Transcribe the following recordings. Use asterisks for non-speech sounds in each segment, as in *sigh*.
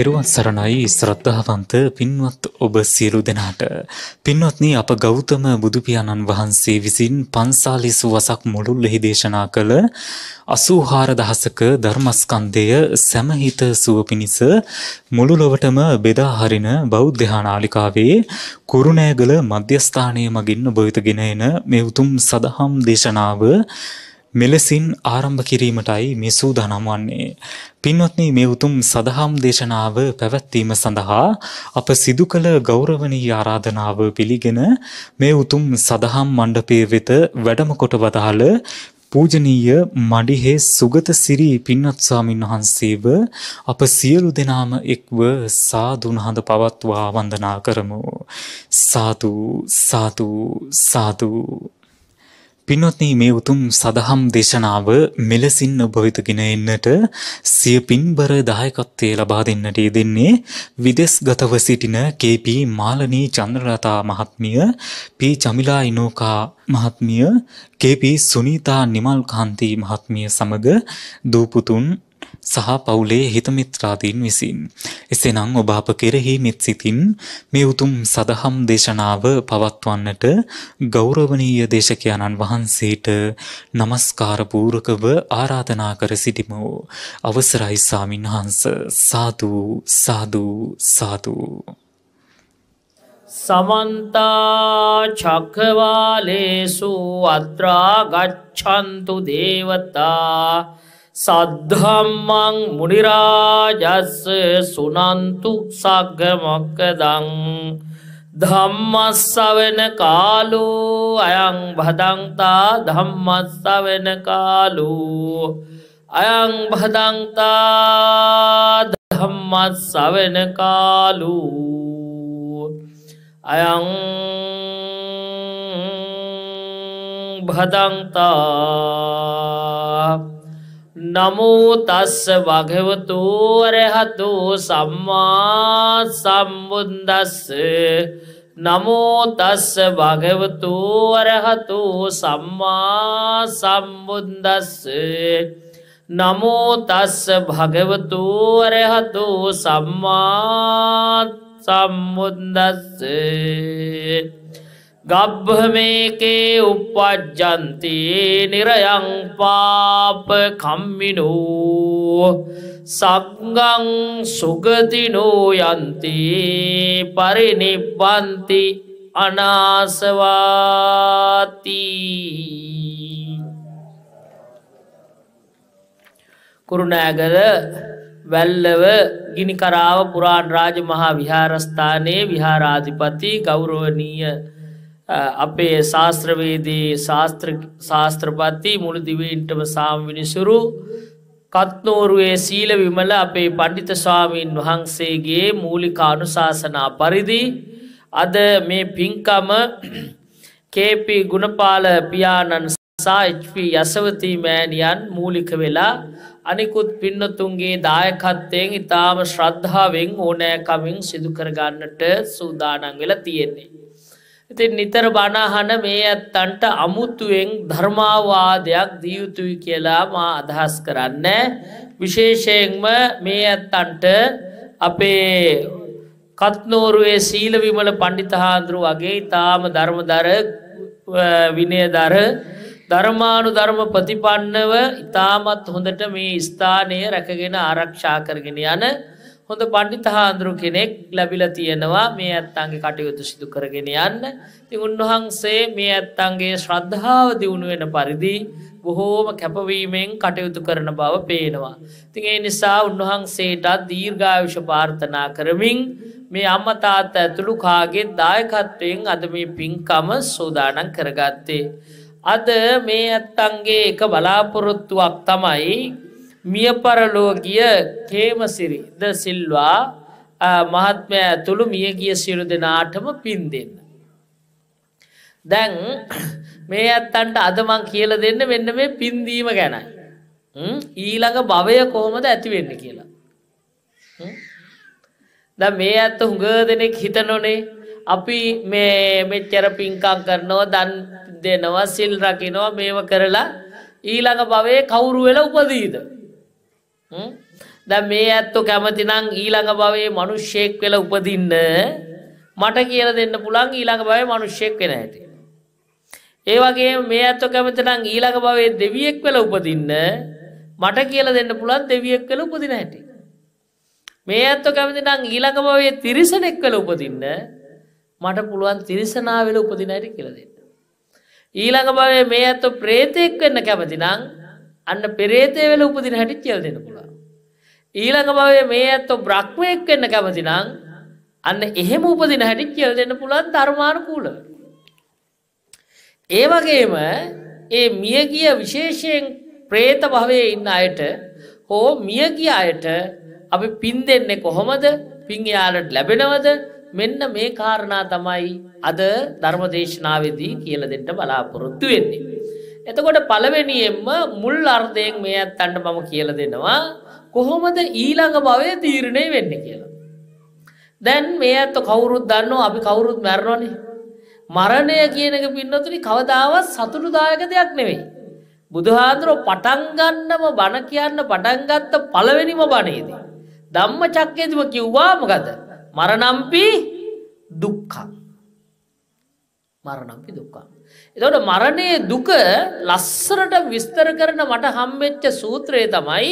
තෙරුවන් සරණයි ශ්‍රද්ධාවන්ත පින්වත් ඔබ සියලු දෙනාට. පින්වත්නි අප ගෞතම බුදුපියාණන් වහන්සේ විසින් පන්සාලිස් වසක් මුළුල්ලෙහි දේශනා කළ අසූහාර දහසක ධර්මස්කන්දය සැමහිත සුව පිණිස මුළුලොවටම බෙදා හරින බෞද්ධානාලිකාවේ කුරුණෑගල මධ්‍යස්ථානය මගින් භවිතගෙන එන මේ උතුම් සදහම් දේශනාව මෙලෙසින් ආරම්භ කිරීමටයි මේ සූදානම් වන්නේ. පින්වත්නි මේ උතුම් සදහම් දේශනාව පැවැත්වීම සඳහා අප සිදු කළ ගෞරවනීය ආරාධනාව පිළිගෙන මේ උතුම් සදහම් මණ්ඩපයේ වෙත වැඩම කොට වදාළ පූජනීය මඩිහේ සුගත සිරි පින්වත් ස්වාමීන් වහන්සේව අප සියලු දෙනාම එක්ව සාදුන හඳ පවත්වා වන්දනා කරමු සාදු සාදු සාදු පින්වත්නි මේ උතුම් සදහම් දේශනාව මෙලසින් ඔබ වෙතගෙන එන්නට සිය පින්බර දායකත්වයේ ලබා දෙන්නට යෙදෙන්නේ විදේශගතව සිටින KP මාලනී චන්ද්‍රලතා මහත්මිය, P චමිලා ඉනෝකා මහත්මිය, KP සුනීතා නිමල්කාන්ති මහත්මිය සමග දූපුතුන් සහ පවුලේ හිතමිත්‍රාදීන් විසින්. එසේනම් ඔබ අප කෙරෙහි මෙත් සිතින් මේ උතුම් සදහම් දේශනාව පවත්වන්නට ගෞරවනීය දේශකයාණන් වහන්සේට নমස්කාර පූර්කව ආරාධනා කර සිටිමු. අවසරයි ස්වාමින්වහන්ස සාදු සාදු සාදු සමන්තා චක්කවාලේසු අත්‍රා ගච්ඡන්තු දේවතා සද්ධම්මං මුනිරාජස්ස සුනන්තු සග්ගමොක්කදං ධම්මස්සවෙන කාලු අයං භදංතා ධම්මස්සවෙන කාලු අයං භදංතා ධම්මස්සවෙන කාලු අයං භදංතා නමුතස්ස වගවතුවරහතු සම්මා සම්බුන්දස්ස නමුතස්ස වගවතුවරහතු සම්මා සම්බුන්දස්ස නමුතස්ස භගවතුවරහතු සම්මාත් සම්බුන්දස්සේ ගබ්බහමේකේ උපපජ්ජන්ති නිරයං පාප කම්මිනූ සක්ගං සුගතිනෝ යන්ති පරිනිබ්බන්ති අනාසවාති කුරුණෑගල වැල්ලව ගිනිකරාව පුරාණ රාජ මහා විහාරස්ථානයේ විහාරාධිපති ගෞරෝණීය අපේ ශාස්ත්‍රවේදී ශාස්ත්‍රපත්ති මුළු දිවීන්ටම සාම්විනිසුරු කත්නෝරුවේ සීල විමල අපේ පණ්ඩිත ස්වාමීන් වහන්සේගේ මූලිකානු ශාසනා පරිදි අද මේ පින්කම *clears throat* කේපි ගුණපාල පියාණන් සාHP යසවතී මෑණියන් මූලික වෙලා අනිකුත් පින්නතුන්ගේ දායකත්වයෙන් ඉතාම ශ්‍රද්ධාවෙන් ඕනෑකමින් සිදුකරගන්නට සූදානන් වෙලා තියෙන්නේ. ඉතින් නිතර බණහන මේ ඇත්තන්ට අමුතුවෙන් ධර්මාවාදයක් දියුතුයි කියලා මා අදහස් කරන්න විශේෂයෙන්ම මේ ඇත්තන්ට අපේ කත්නෝරුවේ සීල විමල පණ්ඩිතහාන්දුරු වගේ ඉතාම ධර්මදර විනයදර ධර්මානු ධර්ම ප්‍රතිපන්නව ඉතාමත් හොඳට මේ ස්ථානය රැකගෙන ආරක්ෂා කරගෙන යන හොඳ පණ්ඩිත හාන්දුරු කෙනෙක් ලැබිල තියෙනවා මේ ඇත්තන්ගේ කටයුතු සිදු කරගෙන යන්න ති උන්වහන්සේ මේ ඇත්තන්ගේ ශ්‍රද්ධාව දියුණු වෙන පරිදි බොහෝම කැපවීමෙන් කටයුතු කරන බව පේනවා. තිඒ නිසා උන්වහන්සේටත් දීර්ඝායුෂ භාර්ථනා කරමින් මේ අම්මතාත් ඇතුළු කාගේ දායකත්වයෙන් අද මේ පින්කම සෝදානන් කරගත්තේ. අද මේ ඇත්තන්ගේ එක බලාපොරොත්තුවක් තමයි මියපරලෝගිය කේමසිරි ද සිල්වා මහත්මය ඇතුළු මියගිය සිරු දෙනාටම පින් දෙන්න. දැන් *clears throat* මේ ඇත්තන්ට අදමං කියල දෙන්න වෙන්න මේ පින්දීම ගැනයි. ඊළඟ භවය කොහොමද ඇතිවෙන්න කියලා. ද මේ ඇත්ත හුඟ දෙනෙක් හිතනොනේ අපි මේ මෙච්චර පින්කං කරනවා දන් දෙනවා සිල් රකිනවා මේව කරලා ඊළඟ භවයේ කවුරු වෙලා උපදීද. දැ මේ ඇත්තෝ කැමතිනං ඊළඟ බවේ මනුෂ්‍යයෙක් වෙල උපදින්න මට කියල දෙන්න පුළන් ඊළඟ බව මනුෂ්‍යයෙක් වෙන ඇට. ඒවගේ මේ ඇත්තෝ කැමතිනං ඊළඟ බවේ දෙවියෙක් වෙල උපදින්න මට කියල දෙන්න පුළන් දෙවියෙක් කළ උපදින ඇට. මේ ඇත්තෝ කැමතිනං ඊළඟ බවේ තිරිසනෙක් කළ උපදින්න මට පුළුවන් තිරිසනාවෙල උපදිනයට කියලදන්න. ඊළඟ බවේ මේ ඇත්තෝ ප්‍රේතයෙක් වෙන්න කැමතිනං අන්න පෙරේතය වෙල උපදින හැටි කියල් දෙන්න පුළුවන්. ඊළඟ බවේ මේ ඇත්තෝ බ්‍රක්්මයෙක් වෙන්න කැමති නං අන්න එහෙම උපදින හැටි කියල් දෙන්න පුළන් ධර්මානකූල. ඒවගේම ඒ මියගිය විශේෂයෙන් ප්‍රේත භවය ඉන්න අයට හෝ මියගිය අයට අපි පින් දෙන්නේ කොහොමද පිංයාලට ලැබෙනවද මෙන්න මේ කාරණා තමයි අද ධර්මදේශනාවේදී කියල දෙට බලාපොරොත්තු වෙන්නේ. එතකොට පළවෙනියෙන්ම මුල් අර්ධයෙන් මේ ඇත්තන්ට මම කියල දෙනවා කොහොමද ඊළඟ භවය තීරණය වෙන්න කියලා. දැන් මේ ඇත්ත කවුරුත් දන්නවා අපි කවුරුත් මැරණනේ. මරණය කියනක පින්නතුනි කවදාවත් සතුටුදායක දෙයක් නෙවෙයි. බුදුහාන්දුරෝ පටන්ගන්නම බණ කියන්න පටන්ගත්ත පළවෙනිම බණේදී. ධම්ම චක්කේදම කිව්වාමගත මරණම්පි දුක්කක්. මරණම්පි දුක්කා. එතවට මරණයේ දුක ලස්සරට විස්තර කරන මට හම්වෙච්ච සූත්‍රයේ තමයි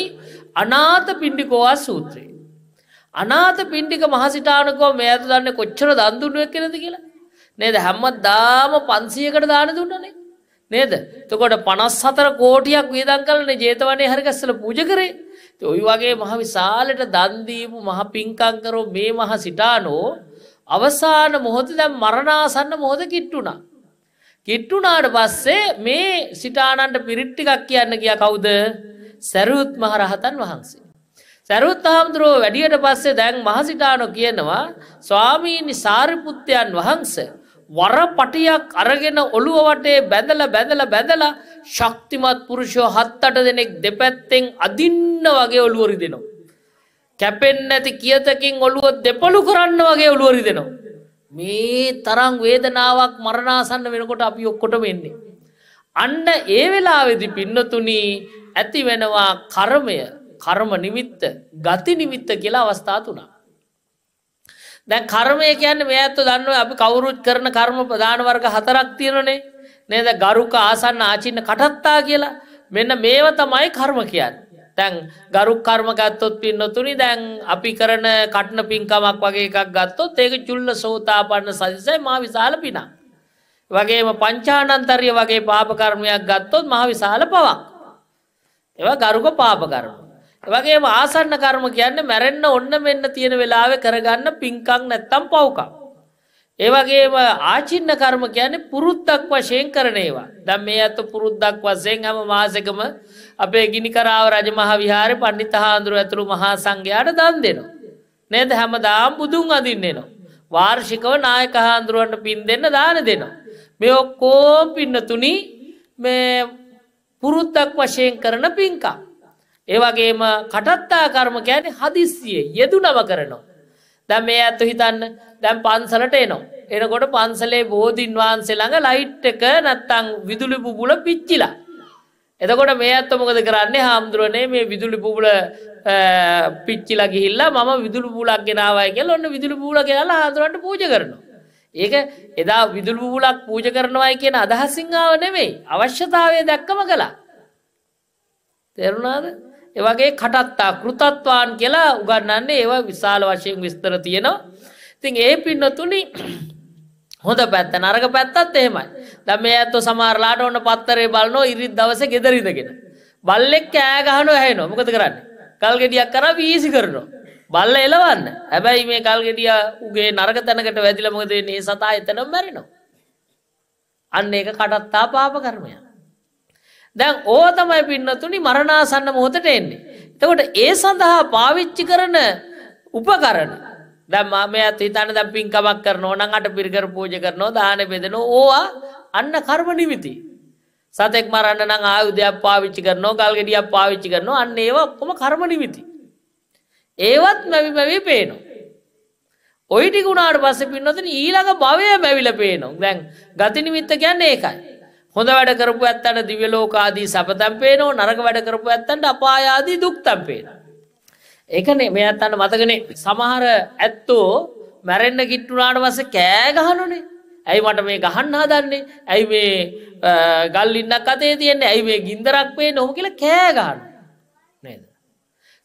අනාත පිණ්ඩිකෝවා සූත්‍රයේ. අනාත පිණ්ඩික මහසිටානකෝ මේ ඇතු දන්න කොච්චර දන්දුන්නුවක් කෙනද කියලා. නේද හැම්මත් දාම පන්සියකට දාන දුන්නනේ. නේද තකොට පනස් සතර කෝටියක් වේදන් කලන ජේතවනේ හරිකස්සල පූජ කරේ ඔයි වගේ මහ විශාලට දන්දීපු මහ පින්කංකරෝ මේ මහ සිටානෝ අවසාන මොහොත දැම් මරණාසන්න මොහොද කිට්ටුනා. කිට්ටුනාට පස්සේ මේ සිටානන්ට පිරිට්ටිකක් කියන්න කිය කවුද සැරුත් මහරහතන් වහන්සේ. සැරුත් හාමුදුරුව වැඩියට පස්සේ දැන් මහසිටානො කියනවා ස්වාමීනි සාරිපුත්්‍යයන් වහන්ස. වර පටියක් අරගෙන ඔළුව වටේ බැඳල බැඳල බැඳල ශක්තිමත් පුරුෂෝ හත්තට දෙනෙක් දෙපැත්තෙන් අදින්න වගේ ඔළුවරි දෙනවා. කැපෙන් නැති කියතකින් ඔළුව දෙපොළු කරන්න වගේ ඔළුවරි දෙනවා. මේ තරං වේදනාවක් මරණාසන්න වෙනකොට අපි ඔක්කොට වෙන්නේ. අන්න ඒ වෙලාවෙදි පින්නතුනී ඇති වෙනවා කර්මය කර්ම නිමිත්ත ගති නිමිත්ත කියලා අවස්ථා තුනා. දැ කර්මය කියන්න මේ ඇත්තු දන්නව අපි කවුරුත් කරන කර්ම ප්‍රධාන වර්ග හතරක් තියෙනනේ නේද ගරුක ආසන්න ආචින්න කටත්තා කියලා මෙන්න මේව තමයි කර්ම කියන්න. තැන් ගරුක් කර්ම ගත්තොත් පින්නතුනි දැන් අපි කරන කටන පින්කමක් වගේ එකක් ගත්තොත් ඒක චුල්ල සෝතාපන්න සදිසය මා විශාල පිනා. වගේම පංචානන්තරිය වගේ පාපකර්මයක් ගත්තොත් මහ විශාල පවක්. ඒවා ගරුක පාපකරම. වගේම ආසන්න කර්ම කියන්න මැරෙන්න්න ඔන්න මෙන්න තියෙන වෙලාව කරගන්න පින්කං නැත්තම් පවකක්. ඒවගේම ආචින්න කර්ම කියන පුරුත්තක් වශයෙන් කරනේවා දම් මේ ඇත්ත පුරුද්දක් වසයෙන් හැම මාසකම අපේ ගිනි කරාව රජ මහ විහාර පණ්ඩිත හාන්දුරුව ඇතුළු මහා සංඝයාට දන් දෙනවා. නේද හැම දාම් බුදුන් අදින්නේනවා. වාර්ෂිකව නායක හාන්දුරුවන්ට පින් දෙන්න දාන දෙනවා. මේ ඔක්කෝ පින්නතුනි මේ පුරුත්තක් වශයෙන් කරන පින්කම්. ඒවගේම කටත්තා කර්ම කියන හදිස්සියේ යෙදුනව කරනවා. දැ මේ ඇත්තු හිතන්න දැම් පන්සලට එනවා. එනකොට පන්සලේ බෝධීන් වහන්සේ ළඟ ලයිට් එක නැත්තං විදුලි පුබුල පිච්චිලා. එතකොට මේ ඇත්ත මොකද කරන්නේ හාමුදුරුවනේ මේ විදුලි පුබුල පිච්චිලා ගිහිල්ලා මම විදුලි පුලක් ගෙනාවයි කියල ඔන්න විදුලි පුල කියලා හාදුරන්ට පූජ කරනවා. ඒක එදා විදුලි පුබුලක් පූජ කරනවායි කියන අදහසිංහාව නෙමෙයි අවශ්‍යතාවය දැක්කම කලා. තෙරුණාද? එවගේ කටත්තා කෘතත්වාන් කියලා උගන්නන්නේ ඒවා විශාල වශයෙන් විස්තර තියෙනවා තින් ඒ පින්නතුනි හොඳ පැත්ත නරක පැත්තත් එහෙමයි දම මේ ඇත්ත සමාරලාට ඔන්න පත්තරේ බලනෝ ඉරිත් දවස ගෙදරිදගෙන බල්ලෙක් කෑගහනු ඇහෙනෝ මොකද කරන්න කල්ගෙඩියක් කර වීසි කරනවා බල්ල එලවන්න හැබැයි මේ කල්ගෙඩිය උගේ නරක තැනකට වැදිලමකදේ ඒ සතා එතනම් මැරෙනවා අන්න ඒක කටත්තා පාප කරමයා දැන් ඕ තමයි පින්නතුනි මරණාසන්න මොහොතට එන්නේ. එතකොට ඒ සඳහා පාවිච්චි කරන උපකරන දැම් මමයත් හිතන දැ පින්කමක් කරන ඕනං අට පිරිකර පූජ කරනවා දාන බෙදෙන ඕවා අන්න කර්ම නිමිති. සතෙක් මරන්න නං ආයුදයක් පාවිච්චි කරනවා ගල්ගෙඩියක් පාවිච්චි කරනවා අන්න ඒවා කොම කර්ම නිමිති. ඒවත් මැවි මැවී පේනවා. ඔයිටි ගුණාට පස්ස පින්නොතින ඊළඟ භවය මැවිල පේනවා දැන් ගතිනිමිත්ත ගැන්න ඒකයි. හොඳ වැඩ කරපු ඇත්තට දිවලෝකාදී සපතැම් පේනෝ නරක වැඩ කරපු ඇත්තන්ට අපායාදී දුක්තැම් පේන. එකන මේ ඇත්තන්න මතකන සමහර ඇත්තෝ මැරෙන්න්න කිට්ටුනාට වස කෑගහනුනේ ඇයි මට මේ ගහන්න හදන්නේ ඇයි මේ ගල් ඉන්නක් අතේ තියන්නේ ඇයි මේ ගින්දරක් වේ නොහ කියල කෑගන්න නේද.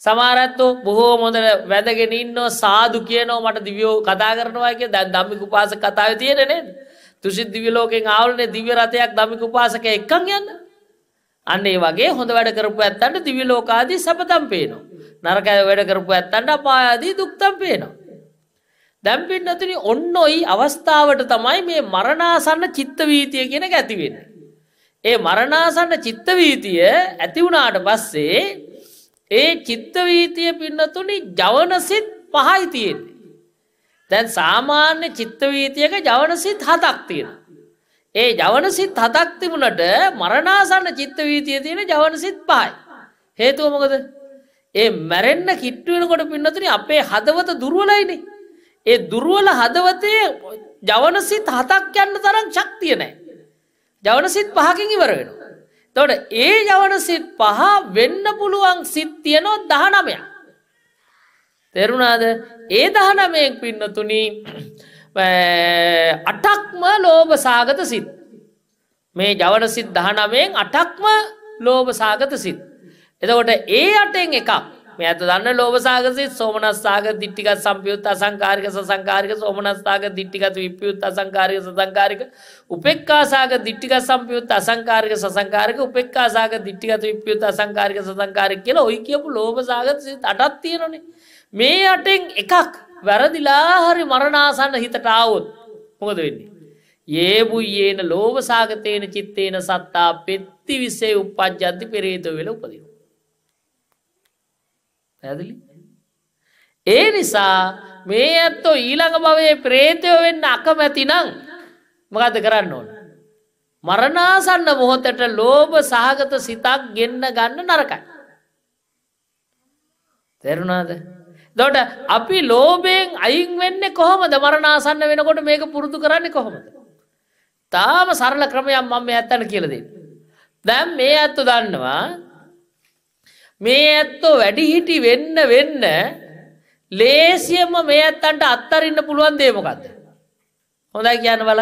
සමාරත්තෝ බොහෝ මොදර වැදගෙන ඉන්න සාදු කියනෝ මට දිවියෝ කතා කරනවාගේ දැන් දම්මිකු පාස කතාව තියෙන නේද. තුසිත් දිවිලෝකෙන් ආවුලනේ දිව්‍ය රථයක් දමික උපාසක එක්කන් යන්න අන්න ඒ වගේ හොඳ වැඩ කරපු ඇත්තන්ට දිවිලෝකාදී සපතම් පේනවා. නරක වැඩ කරපු ඇත්තන්ට අපායාදී දුක්තම් පේනවා. දැන් පින්නතුනි ඔන්න ඔයි අවස්ථාවට තමයි මේ මරණාසන්න චිත්ත වීතිය කියන එක ඇති වෙන්නේ. ඒ මරණාසන්න චිත්ත වීතිය ඇති වුණාට පස්සේ ඒ චිත්ත වීතිය පින්නතුනි ජවන සිත් පහයි තියෙන්නේ. දැන් සාමාන්‍ය චිත්තවීතියක ජවනසිත් හතක් තියෙන. ඒ ජවනසිත් හතක් තිබුණට මරණාසන්න චිත්තවීතිය තියෙන ජවනසිත් පහයි. හේතුව මොකද? ඒ මැරෙන්න කිට්ටු වෙනකොට පින්නතුනි අපේ හදවත දුර්වලයිනේ. ඒ දුර්වල හදවතේ ජවනසිත් හතක් යන්න තරම් ශක්තිය නැහැ. ජවනසිත් පහකින් ඉවර වෙනවා. එතකොට ඒ ජවනසිත් පහ වෙන්න පුළුවන් සිත් තියෙනවා 19ක්. තෙරුණාද ඒ දහනමයෙක් පින්නතුනී අටක්ම ලෝභ සාගත සිත් මේ ජවන සිත් දහනමයෙන් අටක්ම ලෝභ සාගත සිත් එතකොට ඒ අටෙන් එකක් මේ ඇත දන්න ලෝබසාගසිත් සෝමනස්සාග දිට්ටිකත් සම්පයුත් අසංකාරික සංකාරික සෝමනස්ථාග දිට්ටිකත් විපයුත් අසංකාරික සංකාරික උපෙක්කාසාග දිට්ටික සම්පයුත් අසංකාරික සංකාරික උපෙක්කාසාග දිට්ටිකත් විපයුත් අසංකාරික සංකාරික කියලා ඔයි කියපු ලෝබසාගත සිත් අටත් තියෙනනේ මේ අටෙන් එකක් වැරදිලා හරි මරණාසන්න හිතටාවොත් මොකද වෙන්නේ. ඒබු ඒන ලෝවසාගතයන චිත්තේන සත්තා පෙත්ති විසේ උපත් ජති පෙරේද වෙල උපදිරු. පැදලි ඒ නිසා මේ ඇත්තෝ ඊළඟ බවේ ප්‍රේතයෝ වෙන්න අකමැති නං මගත කරන්න ඕන. මරණාසන්න මොහොතට ලෝභ සහගත සිතක් ගෙන්න ගන්න නරකයි. තෙරුණාද? දොට අපි ලෝබයෙන් අයින් වෙන්න කොහොමද මරණාසන්න වෙනකොට මේක පුරුදු කරන්න කොහොමද. තාම සරල ක්‍රමයම් මම ඇත්තන කියලද. දැම් මේ ඇත්තු දන්නවා මේ ඇත්තෝ වැඩිහිටි වෙන්න වෙන්න ලේසියම මේ ඇත්තන්ට අත්තරන්න පුළුවන් දේමකක්ද. හොඳයි කියන්න බල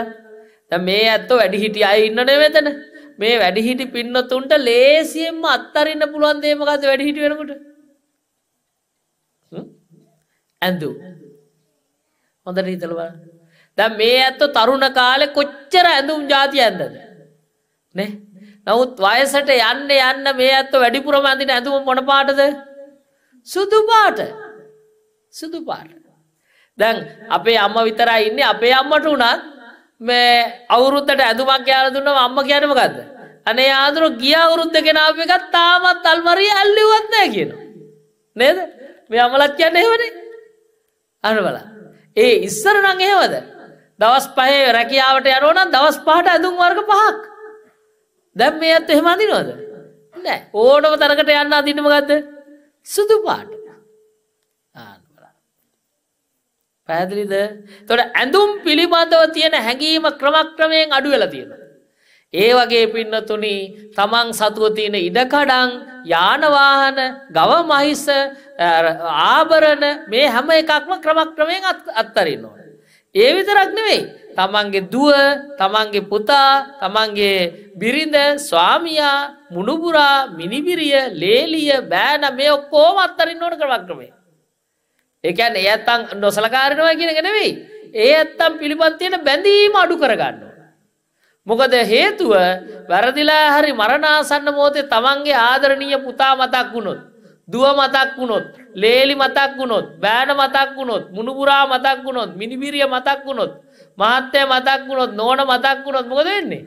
මේ ඇත්තෝ වැඩිහිටි අයින්නන වෙතන මේ වැඩිහිටි පින්නතුන්ට ලේසියෙන්ම අත්තරන්න පුළුවන් දේමකද වැඩිහිටි වෙනකුට ඇඳු. හොඳට හිතලවා. දැන් මේ ඇත්ත තරුණ කාලෙ කොච්චර ඇඳුම් જાති ඇඳද? නේ? නමුත් වයසට යන්න යන්න මේ ඇත්ත වැඩිපුරම අඳින ඇඳුම මොන පාටද? සුදු පාට. සුදු පාට. දැන් අපේ අම්මා විතරයි ඉන්නේ අපේ අම්මට උනත් මේ අවුරුද්දට ඇඳුමක් යාලා දුන්නම අම්මා කියන්නේ මොකද්ද? අනේ ආදරෝ ගිය අවුරුද්ද ගෙනාව එකක් තාමත් අල්මරිය ඇල්ලුවත් නැහැ කියනවා. නේද? මේ අමලත් කියන්නේ එහෙමනේ. අරබල. ඒ ඉස්සර නං එහෙවද. දවස් පහේ රැකියාවට යනෝනම් දවස් පහට ඇඳුම් වර්ග පහක්. දැම් මේ ඇත්ත එහෙම අඳිනවද. නෑ ඕනම තරකට යන්න අදිනම ගත්ත සුදු පාට. පැදිලිද තොට ඇඳුම් පිළිබඳව තියෙන හැඟීම ක්‍රමක්‍රමයෙන් අඩු වෙලා තියෙනවා. ඒ වගේ පින්නතුනි තමන් සතුව තියෙන ඉඩකඩං යානවාහන ගව මහිස ආභරණ මේ හැම එකක්ම ක්‍රමක්‍රමයෙන් අත්තරින්න ඕන. ඒ විතරක් නෙවෙයි තමන්ගේ දුව තමන්ගේ පුතා තමන්ගේ බිරිඳ ස්වාමියා මුණුපුරා මිනිබිරිය ලේලිය බෑන මේ ඔක්කෝම අත්තරින්න ඕන ක්‍රමක්‍රමේ. ඒකැන් එයත්තන් නොසලකාරනවා කියනක නෙවෙයි ඒ ඇත්තම් පිළිබන්තියෙන බැඳීම අඩු කරගන්න. මොකද හේතුව වැරදිලා හරි මරණාසන්න මෝතේ තමන්ගේ ආදරණීය පුතා මතක් වුණොත්. දුව මතක් වුණොත් ලේලි මතක් වුණොත් බෑන මතක් වුණොත් මුණුපුරා මතක් වුණොත් මිනිබිරිය මතක් වුණොත් මාත්‍යය මතක් වුණොත් නෝන මතක් වුණොත් මොකද වෙන්නේ.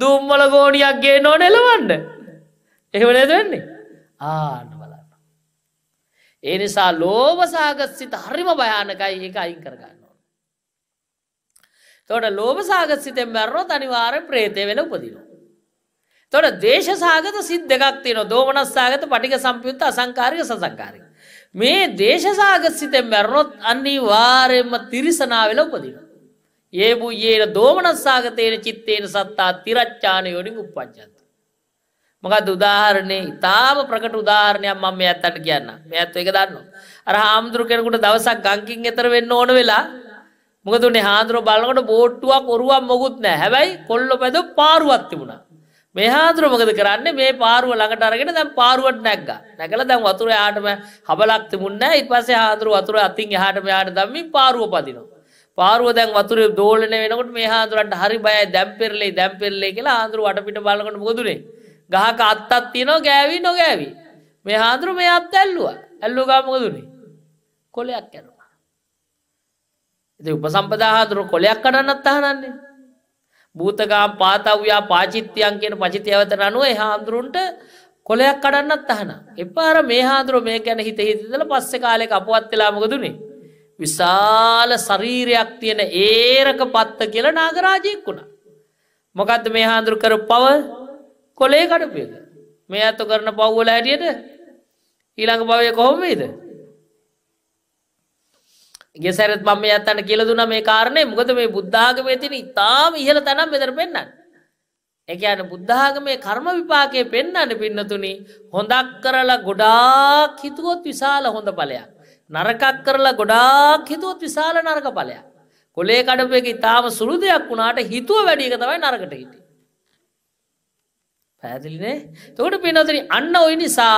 දුම්මල ගෝඩියක් ගේ නෝන එලවන්න. එහෙවනේ දෙන්නේ ආන්න බලන්න. ඒ නිසා ලෝවසාගත් සිත හරිම භයානකයි ඒක අයින් කරගන්න. තොට ලෝම සාගත සිතෙන් මැරණොත් අනිවාර ප්‍රේතය වෙල උපදිනවා. තොට දේශ සාගත සිද් දෙකක් තින දෝමනස් සාගත පටික සම්පයුත්ත අසංකාරක සසංකාරය. මේ දේශසාගත සිතෙන් මැරණොත් අන්නේ වාරයෙන්ම තිරිසනා වෙල උපදින. ඒ වූයේ දෝමනස් සාගතයන චිත්තේන සත්තා තිරච්චාන යොඩින් උපච්චන්ත. මකත් උදාහරණය ඉතාම ප්‍රකට උදාහරණයක් මම ඇත්තට කියන්න ඇත්ව එක දන්න. අර හාමුදුරු කෙනකුට දවසක් ගංකින් එතර වෙන්න ඕන වෙලා මොකතුනේ හාදුරෝ බලකොට බෝට්ටුවක් ඔරුවක් මොකුත් නෑ හැබැයි කොල්ලො පැද පාරුවත් තිබුණා මේ හාදුර මොකද කරන්න මේ පාරුව ළඟට අරගෙන දැන් පාරුවට නැග්ග නැගල දැන් වතුර යාටම හබලක් තිබුණා ඊට පස්සේ හාදුර වතුර අතින් එහාට මෙහාට දැම්මින් පාරුව පදිනවා පාරුව දැන් වතුරේ දෝලණය වෙනකොට මේ හාදුරන්ට හරි බයයි දැන් පෙරලේ දැන් පෙරලේ කියලා හාදුර වටපිට බලනකොට මොකදුනේ ගහක අත්තක් තියෙනවා ගෑවි නොගෑවි මේ හාදුර මේ අත් ඇල්ලුවා ඇල්ලුවා මොකදුනේ කොලයක් යනවා ඉති උපසම්පදාහාදුරු කොලයක් කඩන්නත් අහනන්නේ. භූතකාම් පාතව්‍යා පාචිත්‍යයන් කියන පචිතයවතර අනුව හාමුදුරුන්ට කොලයක් කඩන්නත් අහන. එපාර මේ හාදුරුව මේ ගැන හිත හිතදල පස්සෙ කාලෙක අපුවත් වෙලාමකදුනේ. විශාල ශරීරයක් තියෙන ඒරක පත්ත කියල නාගරාජයෙක් වුණා. මොකක්ද මේ හාන්දුරු කර පව කොලේ කඩපියක. මේ ඇත්තු කරන පව්වල හැටියට ඊළඟ පවය කොහොමේද. ගෙසැරත් මම යත්තන්න කියල දුන මේ කාරණය මොකද මේ බුද්ධාගමය තින ඉතාම ඉහල තනම් මෙදර පෙන්න්න. එක අන බුද්ධාගමේ කර්ම විපාකය පෙන්න්නට පින්නතුනි හොඳක් කරලා ගොඩාක් හිතුවොත් විශාල හොඳ පලයක්. නරකක් කරලා ගොඩාක් හිතුවොත් විශාල නරක පලයක්. කොලේ කඩපයක ඉතාම සුළු දෙයක් වුණාට හිතුව වැඩියක තමයි නරකට හිටිය. පැදිලිනේ තෝට පිනොතන අන්න ඔයි නිසා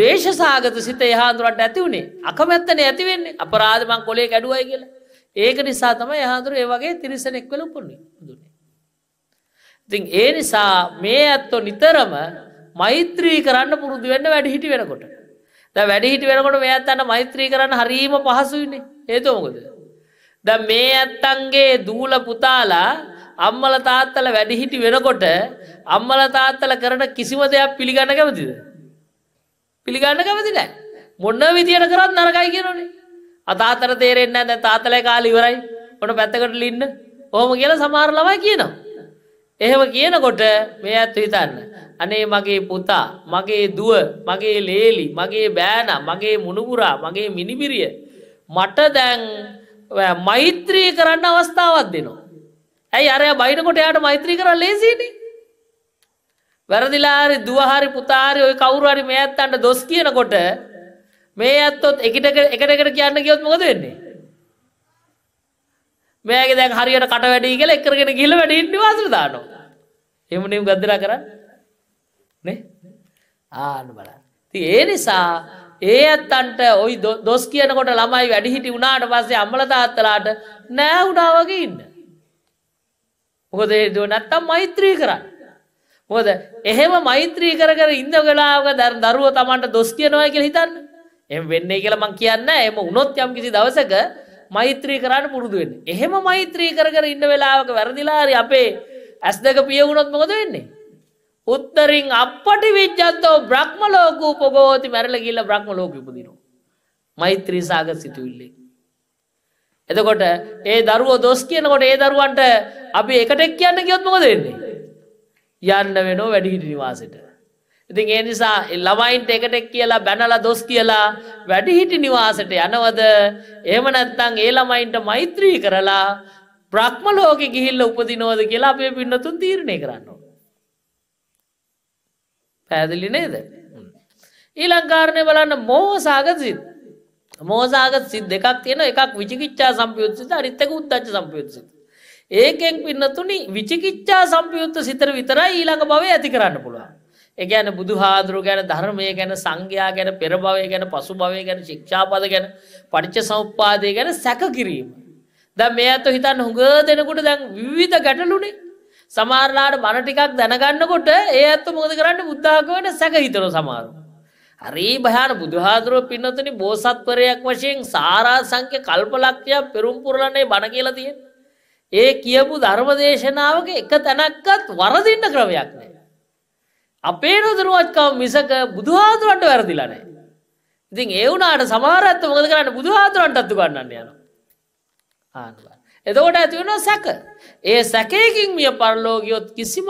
දේශසාගත සිත යහාදුරට ඇති වුණේ අකමැත්තන ඇතිවෙන්නේ අපරාධමං කොලේ ගැඩුවයි කියලා ඒක නිසා තම යහාදුර ඒ වගේ තිරිසනෙක්වල උපන්නේ දුන්නේ. ඉතින් ඒ නිසා මේ ඇත්තෝ නිතරම මෛත්‍රී කරන්න පුරුදු වෙන්න වැඩ හිටි වෙනකොට ද වැඩිහිට වෙනකොට මේ ඇත්තන්න මෛත්‍රී කරන්න හරීම පහසුන්නේ ඒතෝමකද. ද මේ ඇත්තන්ගේ දූල පුතාලා අම්මල තාත්තල වැඩිහිටි වෙනකොට අම්මල තාත්තල කරන කිසිම දෙයක් පිළිගන්න කැමතිද. පිළිගන්න කැමති නෑ. මොන්න විදියට කරත් නරකයි කියනනේ. අතාතර තේරෙන්න ඇද තාතලයි කාල ඉවරයි ඔොට පැත්තකට ලින්න ඕහම කියල සමාර ලමයි කියනවා. එහෙම කියනකොට මේ ඇත්තු හිතන්න. අනේ මගේ පුතා මගේ දුව මගේ ලේලි මගේ බෑන මගේ මුණපුරා මගේ මිනිබිරිය මට දැන් මෛත්‍රී කරන්න අවස්ථාවත් දෙනවා. ඇයි අරය බයිනකොට යාට මෛත්‍රී කර ලේසිනි වැරදිලාරි දුවහරි පුතාරි ඔය කවුරුහරි මේ ඇත්තන්ට දොස් කියනකොට මේ ඇත්තොත් එකට එකට කියන්න කියොත් මොකද වෙන්නේ මේක දැන් හරියට කට වැඩි කියලා එකරගෙන ගිහලා වැඩි ඉන්න වාසල දානවා එහෙම නෙමෙයි ගද්දලා කරන්නේ නේ ආන්න බලන්න ඉතින් ඒ නිසා ඒ ඇත්තන්ට ওই දොස් කියනකොට ළමයි වැඩිහිටි වුණාට පස්සේ අම්මලා තාත්තලාට නෑ වුණා වගේ ඉන්න මොකද හේතුව නැත්තම් මෛත්‍රී කරන්න. මොකද එහෙම මෛත්‍රී කර කර ඉන්න වෙලාවක දරුව Tamanට දොස් කියනවා කියලා හිතන්න. එහෙම වෙන්නේ කියලා මං කියන්නේ එහෙම වුණොත් යම්කිසි දවසක මෛත්‍රී කරන්න පුරුදු වෙන්න. එහෙම මෛත්‍රී කර කර ඉන්න වෙලාවක වැරදිලා හරි අපේ ඇස් දෙක පිය වුණොත් මොකද වෙන්නේ? උත්තරින් අපටි විජ්ජන්තෝ බ්‍රහ්ම ලෝකූපගෝති මැරලා ගිහිල්ලා බ්‍රහ්ම ලෝකෙ උපදිනවා. මෛත්‍රී සාගත සිතුවිල්ලේ එතකොට ඒ දරුවෝ දොස් කියනකොට ඒ දරුවන්ට අපි එකටෙක් කියන්න ගියොත්මක දෙන්නේ. යන්න වෙනෝ වැඩිහිට නිවාසට. ඉතින් ඒ නිසා ළමයින්ට එකටෙක් කියලා බැනලා දොස් කියලා වැඩිහිටි නිවාසට යනවද එහෙම නැත්නම් ඒ ළමයින්ට මෛත්‍රී කරලා බ්‍රහ්ම ලෝකෙ ගිහිල්ලා උපදිනවද කියලා අපේ පින්නතුන් තීරණය කරන්න ඕන. පැහැදිලි නේද? ඊළඟ කාරණේ බලන්න මෝහ සාගත සිත්. මෝසාගත සිත් දෙකක් තියෙන එකක් විචිකිච්චා සම්පයුත් සිත අරිත්තක උද්දච්ච සම්පයුත් සිත. ඒකෙන් පින්නතුනි විචිකිච්චා සම්පයුත්ත සිතර විතරයි ඊළඟ භවය ඇති කරන්න පුළුවන්. ගැන බුදු හාදුරු ගැන ධර්මය ගැන සංඝයා ගැන පෙරභවය ගැන පසු භවය ගැන ශික්ෂාපද ගැන පටිච්ච සමුපාදය ගැන සැක කිරීම. ද මේ ඇත හිතන් හුඟ දෙනකුට දැන් විවිධ ගැටලුනේ සමාරලාට බණ ටිකක් දැනගන්නකොට ඒ ඇත්ත මොකද කරන්න බුද්ධාග වෙන සැක හිතන සමාරු. හරි භයාන බුදුහාදුරුව පින්නතන බෝසත්වරයක් වශයෙන් සාරා සංක්‍ය කල්පලක්ෂයක් පෙරුම්පුරලනේ බණ කියලා තියෙන. ඒ කියපු ධර්මදේශනාවක එක තැනක්කත් වරදින්න ක්‍රමයක් නෑ. අපේ නොදරුවත්කව මිසක බුදුහාදුරන්ට වැරදිලනේ. ඉතින් ඒ වුණාට සමහරත් මොකද කරන්න බුදුහාදුරන්ටත්තු ගන්නන්න යනවා. ආනවා. එතකොට ඇතිවෙනවා සැක. ඒ සැකයකින් මිය පරලෝගියොත් කිසිම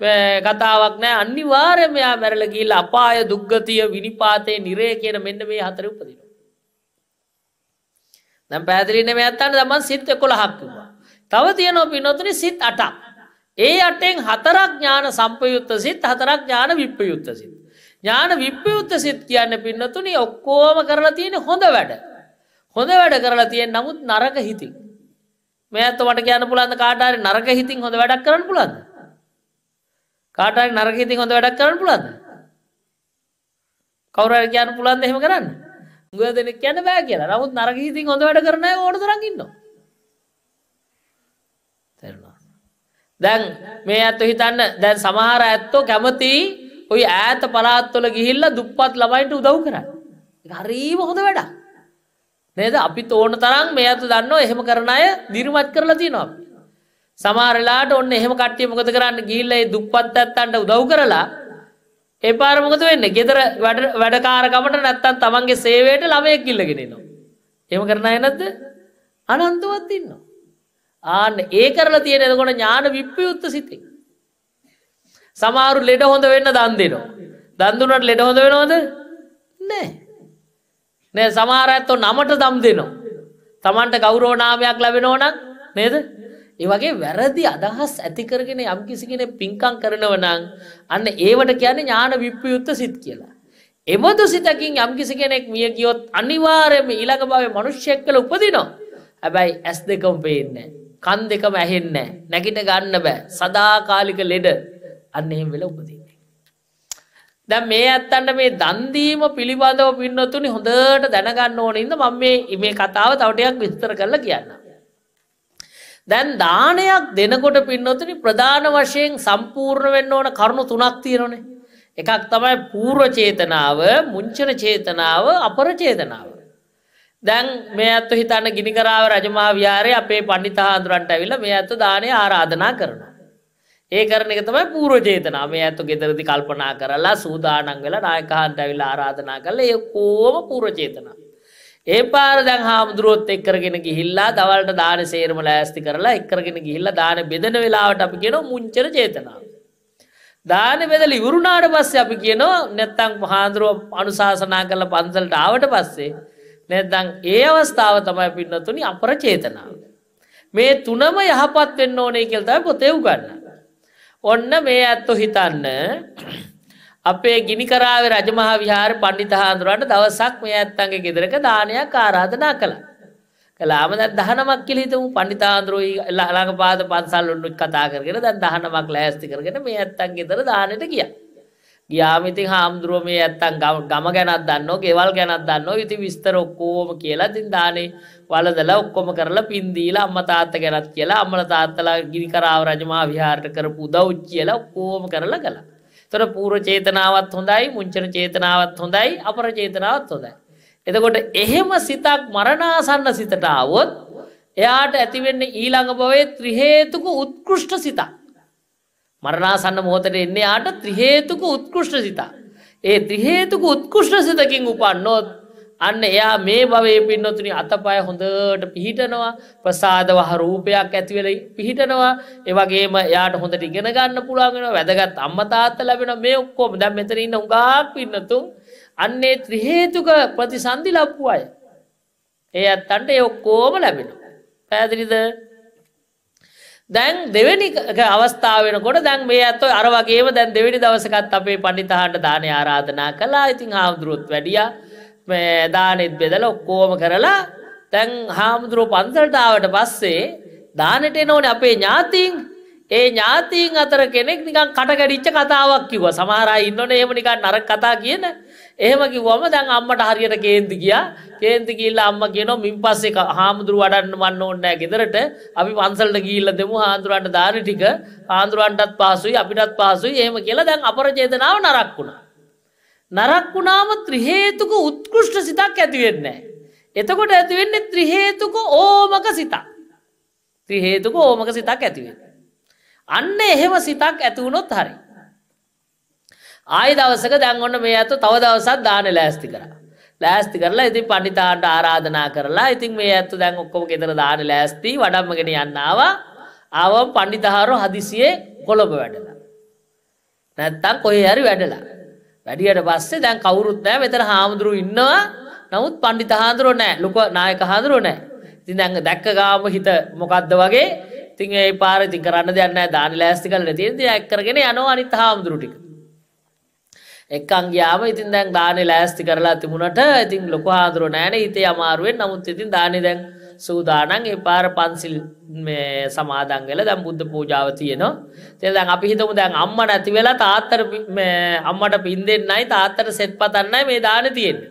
කතාවක් නෑ අනිවාර්ය මෙයා මැරල ගිල් අපාය දුග්ගතිය විනිපාතය නිරේ කියන මෙන්න මේ හතර උපදින. දැම් පැදිලින ඇත්තන්න දමන් සිත් එකොළ හක්කිවා. තව තියනෝ පිනොතුන සිත් අටක්. ඒ අටෙන් හතරක් ඥාන සම්පයුත්ත සිත් හතරක් ඥාන විප්පයුත්ත සිත්. ඥාන විප්පයුත්ත සිත් කියන්න පින්නතුනි ඔක්කෝම කරලා තියෙන හොඳ වැඩ. හොඳ වැඩ කරලා තියෙන් නමුත් නරක හිතින්. මේ ඇත්ත වට කියන පුලන්ද කාටාරි නරක හිතින් හොඳ වැඩක් කරන්න පුලන්ද. කාටරි නරක ඉතින් හොඳ වැඩක් කරන්න පුළන්ද කවුරට කියන්න පුළන්ද එහෙම කරන්න ග දෙන කියන්න බෑ කියලා නමුත් නරක ඉතින් හොඳ වැඩ කරන ඕන තරගන්නවා තෙරවා දැන් මේ ඇත්තු හිතන්න දැන් සමහර ඇත්තෝ කැමති ඔය ඈත පලාත්වොල ගිහිල්ල දුප්පත් ළමයින්ට උදව් කරන්න හරීම හොඳ වැඩක් නේද අපි තෝන තරම් මේ ඇතු දන්න එහෙම කරන අය දිරිමත් කරලා තිනවා සමාරලාට ඔන්න එහෙම කට්ටිය මොකද කරන්න ගිල්ල ඒ දුප්පත් ඇත්තන්ට උදව් කරලා එපාර මොකද වෙන්නේ ගෙදර වැඩ වැඩකාරකමට නැත්තම් තමන්ගේ සේවයට ළමයෙක් කිල්ලගෙනෙනවා. එහෙම කරන අය නැද්ද? අනන්තවත් ඉන්නවා. ආන්න ඒ කරලා තියෙන එතකොට ඥාන විප්‍රයුක්ත සිතේ. සමහරු ලෙඩ හොඳ වෙන්න දන් දෙනවා. දන් දුන්නට ලෙඩ හොඳ වෙනවද? නැහැ. නෑ සමහර අයත් නමට දම් දෙනවා. Tamanට ගෞරව නාමයක් ලැබෙනව නම් නේද? ඒ වගේ වැරදි අදහස් ඇති කරගෙන යම්කිසි කෙනෙක් පිංකම් කරනව නම් අන්න ඒවට කියන්නේ ඥාන විප්‍රයුක්ත සිත් කියලා. එබඳු සිතකින් යම්කිසි කෙනෙක් මිය ගියොත් අනිවාර්යයෙන්ම ඊළඟ භවයේ මිනිස්සෙක් කියලා උපදිනවා. හැබැයි ඇස් දෙකම පේන්නේ කන් දෙකම ඇහෙන්නේ නැගිට ගන්න බෑ. සදාකාලික ලෙඩ. අන්න එහෙම වෙලා උපදින්නේ. දැන් මේ ඇත්තන්ට මේ දන් දීම පිළිබඳව පින්නතුනි හොඳට දැනගන්න ඕනින්ද මම මේ මේ කතාව තව ටිකක් විස්තර කරලා කියන්නම්. දැන් දානයක් දෙනකොට පින්නොතන ප්‍රධාන වශයෙන් සම්පූර්ණ වෙන්න ඕන කරුණු තුනක් තියෙනනේ. එකක් තමයි පූර්ව චේතනාව මුංචන චේතනාව අපර චේතනාව. දැන් මේ ඇත්ත හිතන්න ගිනිකරාව රජමා ව්‍යාරය අපේ පණ්ඩිතාහාන්දුරන්ට ඇවිල්ල මේ ඇත්ත දානය ආරාධනා කරනවා. ඒ කරන එක තමයි පූර්ව චේතනාව මේ ඇත්තු ගෙදරදි කල්පනා කරලා සූදානන් වෙලා නායකහන්ට ඇවිල්ලා ආරාධනා කරලා ඒ කොහොම පූර්ව චේතනාව. ඒ පාර දැන් හාමුදුරුවොත් එක්කරගෙන ගිහිල්ලා දවල්ට දාන සේරම ලෑස්ති කරලා එක්කරගෙන ගිහිල්ලා දාන බෙදන වෙලාවට අපි කියන මුංචර චේතනාව. දාන බෙදල ඉවරුණාට පස්සේ අපි කියනවා නැත්තං හාන්දුරුව අනුශාසනා කරලා පන්සලට ආවට පස්සේ නැත්දං ඒ අවස්ථාව තමයි පින්නතුනි අපර චේතනාව. මේ තුනම යහපත් වෙන්න ඕනේ කෙල්තයි පොතෙව් ගන්න. ඔන්න මේ ඇත්තු හිතන්න අපේ ගිනිකරාව රජමහා විහාර පණ්ඩිතහාන්දුරුවන්ට දවසක් මේ ඇත්තන්ගේ ගෙදරක දානයක් ආරාධනා කළ. කලාම දැ දහනමක් කිලිතම පණිතාන්ද්‍රෝයි ලාළඟ පාද පන්සල් ඔන්නු කතා කරගෙන දැ දහනමක් ලෑස්ති කරගෙන මේ ඇත්තන් ගෙතර දානට කිය. ගියාමිති හාමුදුරුව මේ ඇත්තන් ගම ගැනත් දන්න ගෙවල් ගැනත් දන්න ඉති විස්තර ඔක්කෝම කියලා තින් දානේ වලදල ඔක්කොම කරලා පින්දීලා අම්ම තාත්ත ගැනත් කියලා අම්මල තාත්තලා ගිනි කරාව රජමා විහාරට කරපු දව් කියලා ඔක්කෝම කරලා කලා. තොර පූර්ව චේතනාවත් හොඳයි මුංචන චේතනාවත් හොඳයි අපර චේතනාවත් හොඳයි. එතකොට එහෙම සිතක් මරණාසන්න සිතට ආවොත් එයාට ඇතිවෙන්න ඊළඟ බවේ ත්‍රිහේතුක උත්කෘෂ්ට සිතා. මරණාසන්න මොහොතට එන්නේ යාට ත්‍රිහේතුක උත්කෘෂ්ට සිතා. ඒ ත්‍රිහේතුක උත්කෘෂ්ට සිතකින් උපන්නොත් අන්න එයා මේ භවයේ පින්නොතුනි අතපය හොඳට පිහිටනවා ප්‍රසාදවහ රූපයක් ඇතිවෙල පිහිටනවා ඒවගේම යාට හොඳට ඉගෙන ගන්න පුළුවන්ගෙන වැදගත් අම්මතාත්ත ලැබෙන මේ ඔක්කෝම දැම් මෙතර ඉන්න උගාක් පින්නතුන් අන්නේ ත්‍රහේතුක ප්‍රතිසන්ධි ලප්පු අය ඒ අත්තන්ට ඒ ඔක්කෝම ලැබෙන පැදිරිද දැන් දෙවැනි අවස්ථාවෙනකොට දැන් මේ ඇත්තව අරවගේම දැන් දෙවැනි දවසකත් අපේ පණිතහන්ට දානය ආරාධනා කලා ඉතින් ආමුදුරුවත් වැඩියා මේ දානෙත් බෙදල ඔක්කෝම කරලා තැන් හාමුදුරුව පන්සල්ටාවට පස්සේ දානට එනෝන අපේ ඥාතින් ඒ ඥාතීන් අතර කෙනෙක් නිකන් කටකැඩිච්ච කතාවක් කිව්ව සමහරයි ඉන්නවනේ එහෙම නිකන් නරක කතා කියන. එහෙම කිව්වම දැන් අම්මට හරියට කේන්ති ගියා. කේන්ති ගිහිල්ලා අම්මා කියනවා මින් පස්සේ හාමුදුරු වඩන්න මන්න ඕනේ නැහැ ගෙදරට. අපි පන්සලට ගිහිල්ලා දෙමු හාමුදුරන්ට දාන ටික. හාමුදුරන්ටත් පාසුයි අපිටත් පාසුයි. එහෙම කියලා දැන් අපර චේතනාව නරක් වුණා. නරක් වුණාම ත්‍රිහේතුක උත්කෘෂ්ට සිතක් ඇතිවෙන්නේ. එතකොට ඇතිවෙන්නේ ත්‍රිහේතුක ඕමක සිතා. ත්‍රිහේතුක ඕමක සිතක් ඇතිවෙන්න. අන්න එහෙම සිතක් ඇතිවුණොත් හරි. ආය දවසක දැන්ගොන්න මේ ඇතු තව දවසත් දාන ලෑස්ති කර. ලෑස්ති කරලා ඉතින් පණිතාන්ට ආරාධනා කරලා ඉතින් මේ ඇත්තු දැන් ඔක්කොම ෙතර දාන ලෑස්ති වඩම්මගෙන යන්නාව ආවම් පණ්ඩිතහාරු හදිසියේ කොළඹ වැඩලා. නැත්තම් කොහේ හරි වැඩලා. වැඩියට පස්සේ දැන් කවුරුත් නෑ මෙතන හාමුදුරු ඉන්නවා නමුත් පණ්ඩිත හාමුදුරුව නෑ ලොකු නායක හාමුදුරුව නෑ. ඉතින් දැන් දැක්ක ගාම හිත මොකද්ද වගේ ඉතින් ඒ පාර ඉතින් කරන්න දෙයක් නෑ දානි ලෑස්ති කරලා තියෙන ඉතින් ඇක් කරගෙන යනවා අනිත් හාමුදුරු ටික. එක්කන් ගියාම ඉතින් දැන් දානි ලෑස්ති කරලා තිබුණට ඉතින් ලොකු හාමුදුරුව නෑනේ හිතේ අමාරුවෙන් නමුත් ඉතින් දානි දැන් සූදානන් ඒ පාර පන්සිල් සමාදන් වෙලා දැන් බුද්ධ පූජාව තියෙනවා. ඉතින් දැන් අපි හිතමු දැන් අම්මා නැති වෙලා තාත්තට අම්මට පින් දෙන්නයි තාත්තට සෙත් පතන්නයි මේ දාන තියෙන්නේ.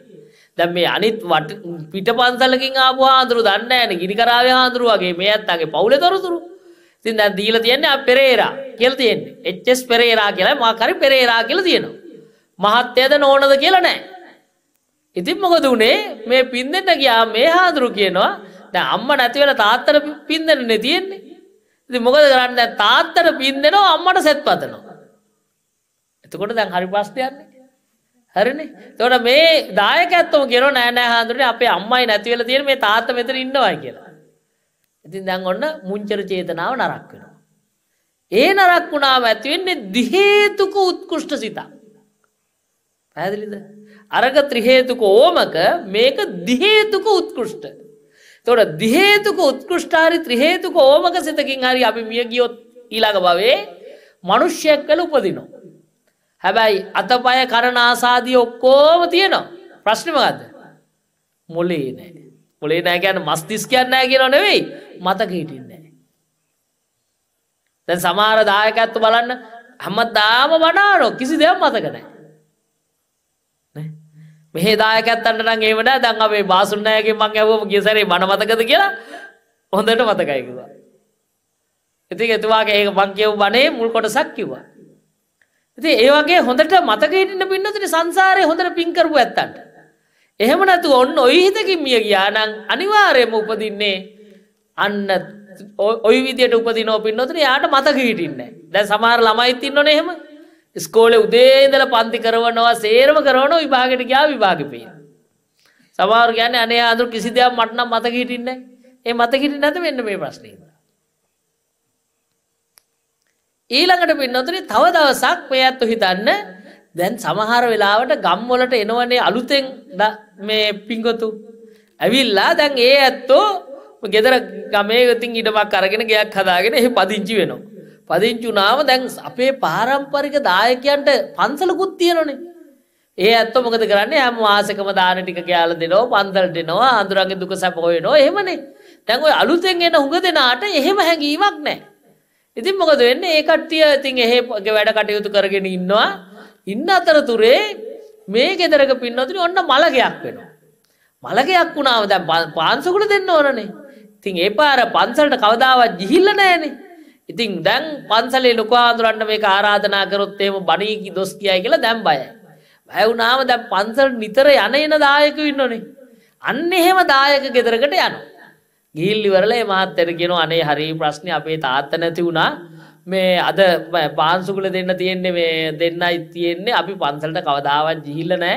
දැන් මේ අනිත් වට පිට පන්සලකින් ආපු ආඳුරු දන්නේ නැහැනේ ගිනිකරාවේ ආඳුරු වගේ මේ ඇත්තගේ පවුලේ තොරතුරු. ඉතින් දැන් දීලා තියන්නේ ආ පෙරේරා කියලා තියන්නේ. එච්.එස්. පෙරේරා කියලා මා කරි පෙරේරා කියලා තියෙනවා. මහත්යද නෝනද කියලා නැහැ. ඉතින් මොකද උනේ මේ පින් දෙන්න ගියා මේ හාඳුරු කියනවා දැන් අම්මා නැති වෙලා තාත්තට පින් දෙන්නනේ තියෙන්නේ. ඉතින් මොකද කරන්නේ දැන් තාත්තට පින් දෙනවා අම්මට සෙත්පතනවා. එතකොට දැන් හරි ප්‍රශ්නයක් නේ. හරිනේ. එතකොට මේ දායකයත්වම කියනවා නෑ නෑ හාඳුනේ අපේ අම්මයි නැති වෙලා තියෙන මේ තාත්තා මෙතන ඉන්නවයි කියලා. ඉතින් දැන් ඔන්න මුංචර චේතනාව නරක් වෙනවා. ඒ නරක් වුණාම ඇති වෙන්නේ දිහේතුක උත්කෘෂ්ඨ සිතක්. පැහැදිලිද? අරග ත්‍රිහේතුක ඕමක මේක දිහේතුක උත්කෘෂ්ඨ. තොට දිහේතුක උත්කෘෂ්ඨාරි ත්‍රහේතුක ඕමක සිතකින් හරි අපි මිය ගියොත් ඊළඟ බවේ මනුෂ්‍යයක් කළ උපදිනෝ. හැබැයි අතපය කරන ආසාදී ඔක්කෝම තියෙනවා ප්‍රශ්නමගද මොලේ නෑ මොලේ නෑ ගැන මස්තිස් කියන්නෑ කියෙන නෙවෙයි මතක හිටින්නේ. දැන් සමාර දායකත්තු බලන්න හැම දාම වනානෝ කිසි දෙයක් මතකනෑ. මෙහේ දායකත්තන්ට නම් එහෙම නෑ දැන් අපේ බාසුන් නෑගෙන් මං ඇහුවම ගිය සැරේ මන මතකද කියලා හොඳට මතකයි කිව්වා. ඉතින් එතුමාගේ ඒක මං කියව බණේ මුල් කොටසක් කිව්වා. ඉතින් ඒ වගේ හොඳට මතක හිටින්න පින්නතුනේ සංසාරේ හොඳට පින් කරපු ඇත්තන්ට. එහෙම නැතුව ඔන්න ওই හිතකින් මිය ගියා නම් අනිවාර්යයෙන්ම උපදින්නේ අන්න ওই විදියට උපදිනව පින්නතුනේ යාට මතක හිටින්නේ නැහැ. දැන් සමහර ළමයි ඉන්නෝනේ එහෙම. ස්කෝලේ උදේඉදල පන්ති කරවනවා සේරම කරවන විභාගට ගා විභාගපය. සමාර ගැන අනේ අදුර කිසි දෙයක් මටනම් මතකහිටින්න ඒ මතකිට නැත වෙන්න මේ ප්‍රශ්නීද. ඊළඟට පින්නොතුරි තව දවසක් මේ ඇත්තු හිතන්න දැන් සමහර වෙලාවට ගම්වලට එනවනේ අලුතෙන් මේ පිංගොතු. ඇවිල්ලා දැන් ඒ ඇත්තෝ ගෙදර ගමේ ගතින් ඉඩමක් අරගෙන ගයක් හදාගෙන එහි පදිංචි වෙනවා. පදිංචුනාම දැන් අපේ පාරම්පරික දායකයන්ට පන්සලකුත් තියෙනනේ. ඒ ඇත්ත මොකද කරන්නේ හැම මාසකම දාන ටික ගෑල දෙනවා පන්දල් දෙනවා අඳුරගේ දුක සැපහොයනවා එහෙමනේ. දැන් ඔය අලුතෙන් එන හුඟ දෙනාට එහෙම හැඟීමක් නැහැ. ඉතින් මොකද වෙන්නේ? ඒ කට්ටිය ඉතින් එහෙගේ වැඩ කටයුතු කරගෙන ඉන්නවා. ඉන්න අතරතුරේ මේ ගෙදරක පින්නතුනි ඔන්න මලගයක් වෙනවා. මලගයක් වුණාම දැන් පාන්සකුල දෙන්න ඕනනේ. ඉතින් ඒ පාර පන්සලට කවදාවත් ගිහිල්ලා නැහනේ. ඉතින් දැන් පන්සලේ ලොකවාදුරන්න මේක ආරාධනා කරොත්තේම බනීකි දොස් කියයි කියලා දැම් බය. බැවුනාම දැ පන්සල් නිතර යන එන දායක ඉන්නනේ. අන්න එහෙම දායක ගෙදරකට යනු. ගිල්ලිවරලේ මහත්තැරගෙන අනේ හරි ප්‍රශ්නය අපේ තාත්ත නැති වුණා මේ අද පාන්සුකුල දෙන්න තියෙන්නේ මේ දෙන්නයි තියෙන්නේ අපි පන්සලට කවදාවත් ජිහිල්ල නෑ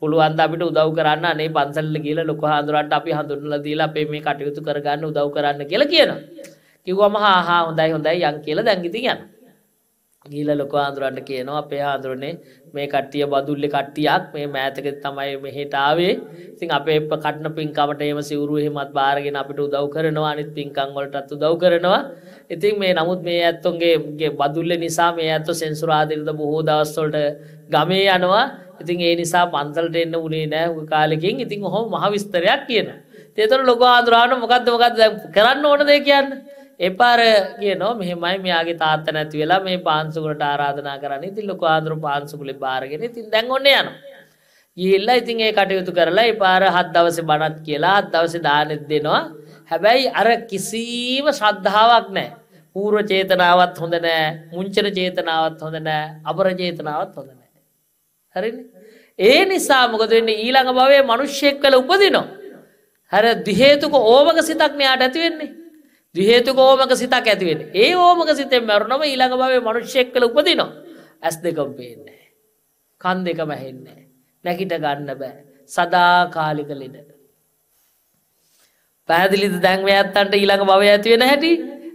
පුළුවන්ද අපිට උදව් කරන්න අනේ පන්සල්ල කියලා ලොක හඳුරන්ට අපි හඳුන්ල දීලා අපේ මේ කටයුතු කරගන්න උදව් කරන්න කියලා කියනවා. කිව්වම හා හා හොඳයි හොඳයි යන් කියලා දැන් ඉතින් යනවා. ගිහිල්ලා ලොකු ආඳුරන්ට කියනවා අපේ ආඳුරනේ මේ කට්ටිය බදුල්ලේ කට්ටියක් මේ මෑතකදී තමයි මෙහෙට ආවේ. ඉතින් අපේ කටන පින්කමට එහෙම සිවුරු එහෙමත් බාරගෙන අපිට උදව් කරනවා අනිත් පින්කම් වලටත් උදව් කරනවා. ඉතින් මේ නමුත් මේ ඇත්තොන්ගේ බදුල්ලේ නිසා මේ ඇත්තෝ සෙන්සුරාදිරිද බොහෝ දවස් වලට ගමේ යනවා. ඉතින් ඒ නිසා පන්සලට එන්න උනේ නෑ ওই කාලෙකින්. ඉතින් ඔහොම මහ විස්තරයක් කියනවා. ඒතර ලොකු ආඳුරාන මොකද්ද මොකද්ද කරන්න ඕනද කියන්නේ? එපාර කියනෝ මෙහෙමයි මෙයාගේ තාත්ත නැති වෙලා මේ පාන්සුකුලට ආරාධනා කරන්න ඉතින් ලොකු ආන්දරු පාන්සුකුලි බාරගෙන ඉතින් දැන් ඔන්න යනවා. ගිහිල්ලා ඉතින් ඒ කටයුතු කරලා එපාර හත් දවසේ බණත් කියලා හත් දවසේ දානෙත් දෙනවා. හැබැයි අර කිසිම ශ්‍රද්ධාවක් නැහැ. පූර්ව චේතනාවත් හොඳ නෑ මුංචන චේතනාවත් හොඳ නෑ අපර චේතනාවත් හොඳ නෑ. හරි ඒ නිසා මොකද වෙන්න ඊළඟ භවය මනුෂ්‍යයෙක් කළ උපදිනවා. හැර දිහේතුක ඕමක සිතක් මෙයාට ඇතිවෙන්නේ. දිහේතුක ඕමක සිතක් ඇතිවෙන ඒ ඕමක සිතෙන් මැරුණම ඊළඟ බවේ මනුෂ්‍යයක් කළ උපදිනවා ඇස් දෙකම් පේන්නේ. කන් දෙක මැහෙන්නේ. නැකිට ගන්න බෑ සදා කාලික ලෙඩ. පැදිලිද දැන්ව ඇත්තන්ට ඊළඟ බව ඇතිවෙන හැටි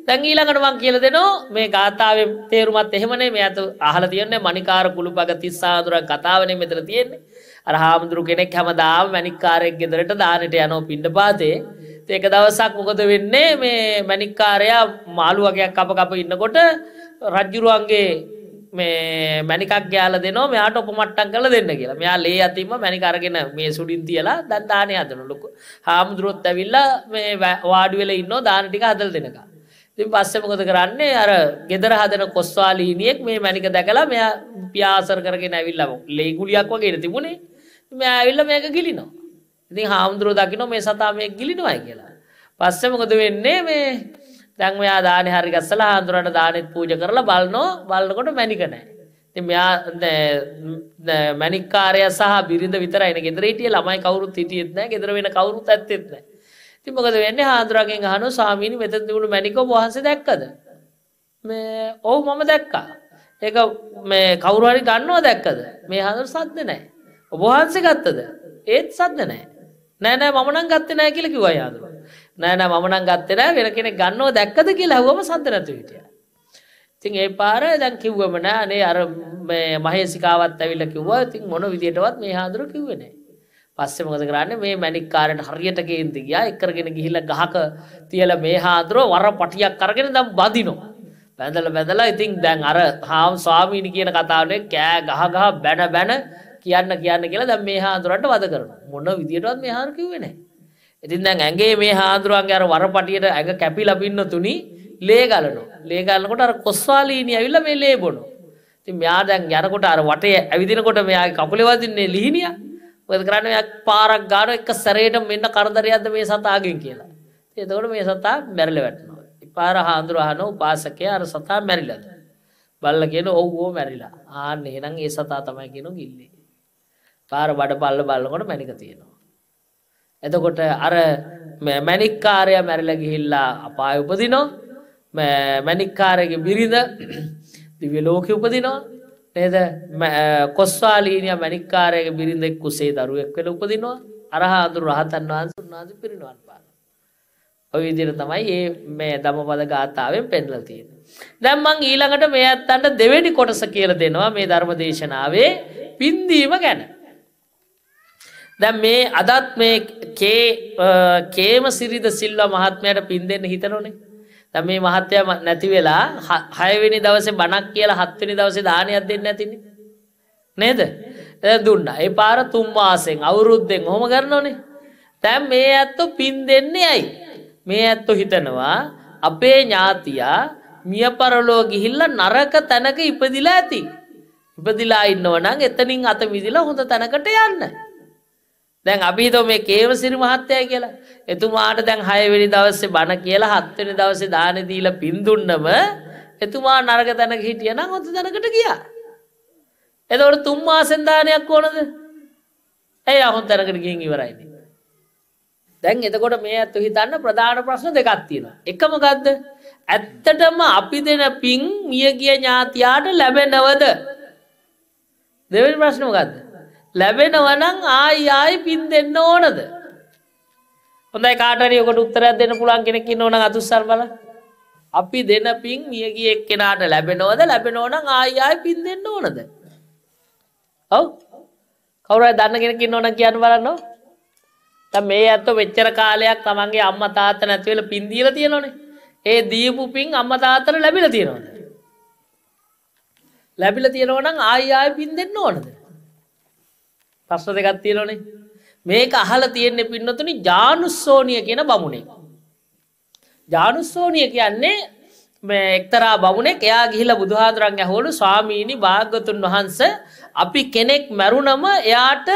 දැන් ඊළඟට මං කියල දෙනවා මේ ගාථාව තේරුමත් එහෙමනේ මේ ඇත අහල තියන්නේ මනිකාර කුළු පග තිස්සාදුරන් කතාවනේ මෙතර තියෙන්නේ අර හාමුදුරු කෙනෙක් හැමදාම මැනිකාරයක් ගෙදරට දානට යනෝ පින්ඩ පාතේ ඒක දවසක් මොකද වෙන්නේ මේ මැනික්කාරයා මාළු වගයක් අප කප ඉන්නකොට රජ්ජුරුවන්ගේ මේ මැනිකක් ගයාල දෙනවා මෙයාට උපමට්ටන් කළ දෙන්න කියලා මෙයා ලේ අතිම මැනිකරගෙන මේ සුඩින් තියලා දැන් දානය හදන ලොකු හාමුදුරුවොත් ඇවිල්ලා මේ වාඩුවෙල ඉන්න දාන ටික හදල් දෙනක ඉතින් පස්සේ මොකද කරන්නේ අර ගෙදර හදන කොස්වාලීනියෙක් මේ මැනික දැකලා මෙයා පියාසර කරගෙන ඇවිල්ලා ලේ ගුලියක් වගේ තිබුණේ මෙයා ඇවිල්ලා මේක ගිලිනවා ඉතින් හාමුදුරුව දකිනො මේ සතා මේ ගිලිනවයි කියලා. පස්සේ මොකද වෙන්නේ මේ දැන් මෙයා දානේ හරි ගස්සලා හාමුදුරන්ට දානෙත් පූජා කරලා බලනෝ බලනකොට මැනික නැහැ. ඉතින් මෙයා මැනික්කාරය සහ බිරිඳ විතරයිනේ ගෙදර හිටියේ ළමයි කවුරුත් හිටියෙත් නැහැ. ගෙදර වෙන කවුරුත් ඇත්තෙත් නැහැ. ඉතින් මොකද වෙන්නේ හාමුදුරගෙන් අහනවා ස්වාමීනි මෙතන තිබුණු මැනික ඔබ වහන්සේ දැක්කද? මේ ඔව් මම දැක්කා. ඒක මේ කවුරු හරි ගන්නව දැක්කද? මේ හාමුදුර සද්ද නැහැ. ඔබ වහන්සේ ගත්තද? ඒත් සද්ද නැහැ. නෑ නෑ මම නම් ගත්තේ නෑ කියලා කිව්වා යාළුවා. නෑ නෑ මම නම් ගත්තේ නෑ වෙන කෙනෙක් ගන්නව දැක්කද කියලා ඇහුවම සද්ද නැතුව හිටියා. ඉතින් ඒ පාර දැන් කිව්වම නෑ අනේ අර මේ මහේසිකාවත් ඇවිල්ලා කිව්වා. ඉතින් මොන විදියටවත් මේ හාඳුර කිව්වේ නෑ. පස්සේ මොකද කරන්නේ මේ මැණික් කාරට හරියට කේන්ති ගියා. එක්කරගෙන ගිහිල්ලා ගහක තියලා මේ හාඳුර වර පටියක් අරගෙන දැන් බදිනවා. බැඳලා බැඳලා ඉතින් දැන් අර හාම් ස්වාමීනි කියන කතාවනේ කෑ ගහ ගහ බැන බැන කියන්න කියන්න කියලා දැන් මේ හාඳුරන්ට වද කරනවා. මොන විදියටවත් මේ හාඳුර කිව්වේ නැහැ. ඉතින් දැන් ඇඟේ මේ හාඳුරන්ගේ අර වරපටියට ඇඟ කැපිලා පින්න තුනි ලේ ගලනවා. ලේ ගලනකොට අර කොස්සාලීනි ඇවිල්ලා මේ ලේ බොනවා. ඉතින් මෙයා දැන් යනකොට අර වටේ ඇවිදිනකොට මෙයාගේ කකුලේ වදින්නේ ලිහිණියා. මොකද කරන්නේ මෙයා පාරක් ගාන එක සැරේට මෙන්න කරදරයක්ද මේ සතාගෙන් කියලා. ඉතින් එතකොට මේ සතා මැරිලා වැටෙනවා. ඉපාර හාඳුර අහන උපාසකයා අර සතා මැරිලාද? බල්ල කියන ඔව් ඕ මැරිලා. ආන්න එහෙනම් ඒ සතා තමයි කියන ගිල්ලේ. පාර බඩපල්ල බලනකොට මැනික තියෙනවා. එතකොට අර මැනික්කාරය මැරිලා ගිහිල්ලා අපාය උපදිනවා. මැනික්කාරගේ බිරිඳ දිව්‍ය ලෝකෙ උපදිනවා. නේද? කොස්වාලීනිය මැනික්කාරයේ බිරිඳෙක් කුසේ දරුවෙක් වෙලා උපදිනවා. අරහා අඳුර රහතන් වහන්සේ උන්වහන්සේ පිරිනවන් පාන. ඔය විදිහට තමයි මේ මේ ධම්මපද ගාථාවෙන් පෙන්ලා තියෙන්නේ. දැන් මං ඊළඟට මේ අත්තන්ට දෙවෙනි කොටස කියලා දෙනවා මේ ධර්ම දේශනාවේ පින්දීම ගැන. දැ මේ අදත් මේ කේම සිරිද සිල්ව මහත්මයට පින් දෙන්න හිතනොනේ. තැ මේ මහත්‍යය නැති වෙලා හයවෙනි දවස බණක් කියලා හත්වනි දවස දානයක් දෙන්න ඇතින. නේද දුන්න ඒ පාර තුම්මාසෙන් අවුරුද්ධෙන් හොම කරනනේ. තැම් මේ ඇත්තු පින් දෙන්නේ ඇයි. මේ ඇත්තු හිතනවා අපේ ඥාතියා මිය පරලෝ ගිහිල්ල නරක තැනක ඉපදිලා ඇති. ඉපදිලා ඉන්නවනං එතනින් අත විදිලා හොඳ තැනකට යන්න. දැන් අපි හිතෝ මේ කේවසිරි මහත්තයා කියලා. එතුමාට දැන් 6 වෙනි දවසේ බණ කියලා 7 වෙනි දවසේ දාන දීලා පින් දුන්නම එතුමා නරක තැනක හිටිය නම් හොඳ තැනකට ගියා. එතකොට තුන් මාසෙන් දානයක් ඕනද? ඇයි හොඳ තැනකට ගිහින් ඉවරයි. දැන් එතකොට මේ ඇත්ත හිතන්න ප්‍රධාන ප්‍රශ්න දෙකක් තියෙනවා. එක මොකද්ද? ඇත්තටම අපි දෙන පින් මියගිය ඥාතියාට ලැබෙනවද? දෙවෙනි ප්‍රශ්න මොකද්ද? ලැබෙනවනං ආයි ආයි පින් දෙන්න ඕනද. හොඳයි කාටරයකට උත්තරයක් දෙන්න පුළන් කෙනෙකින් ඕන අතුස්සල් බල අපි දෙන පින් මියගිය එක්කෙනාට ලැබෙනවද ලැබෙනෝන ආයි ආයි පින් දෙන්න ඕනද. ඔව් කවුරයි දන්න කෙනකින් ඕන කියන්න බලන්නවා. තැ මේ ඇත්ත වෙච්චර කාලයක් තමන්ගේ අම්ම තාත නැතිවල පින්දීල තියෙනනේ ඒ දීපු පින් අම්ම තාතර ලැබිල තියෙනවද. ලැබිල තියෙනවනම් ආයි ආය පින් දෙන්න ඕනද. ප්‍රශ්න දෙකක් තියෙනනේ මේක අහල තියෙන්නේ පින්නතුනි ජානුස්සෝනිය කියන බමුණේ. ජානුස්සෝනිය කියන්නේ එක්තරා බමුණෙක් එයා ගිහිල බුදුහාදුරන් ඇහෝලු ස්වාමීණි භාග්‍යතුන් වහන්ස අපි කෙනෙක් මැරුණම එයාට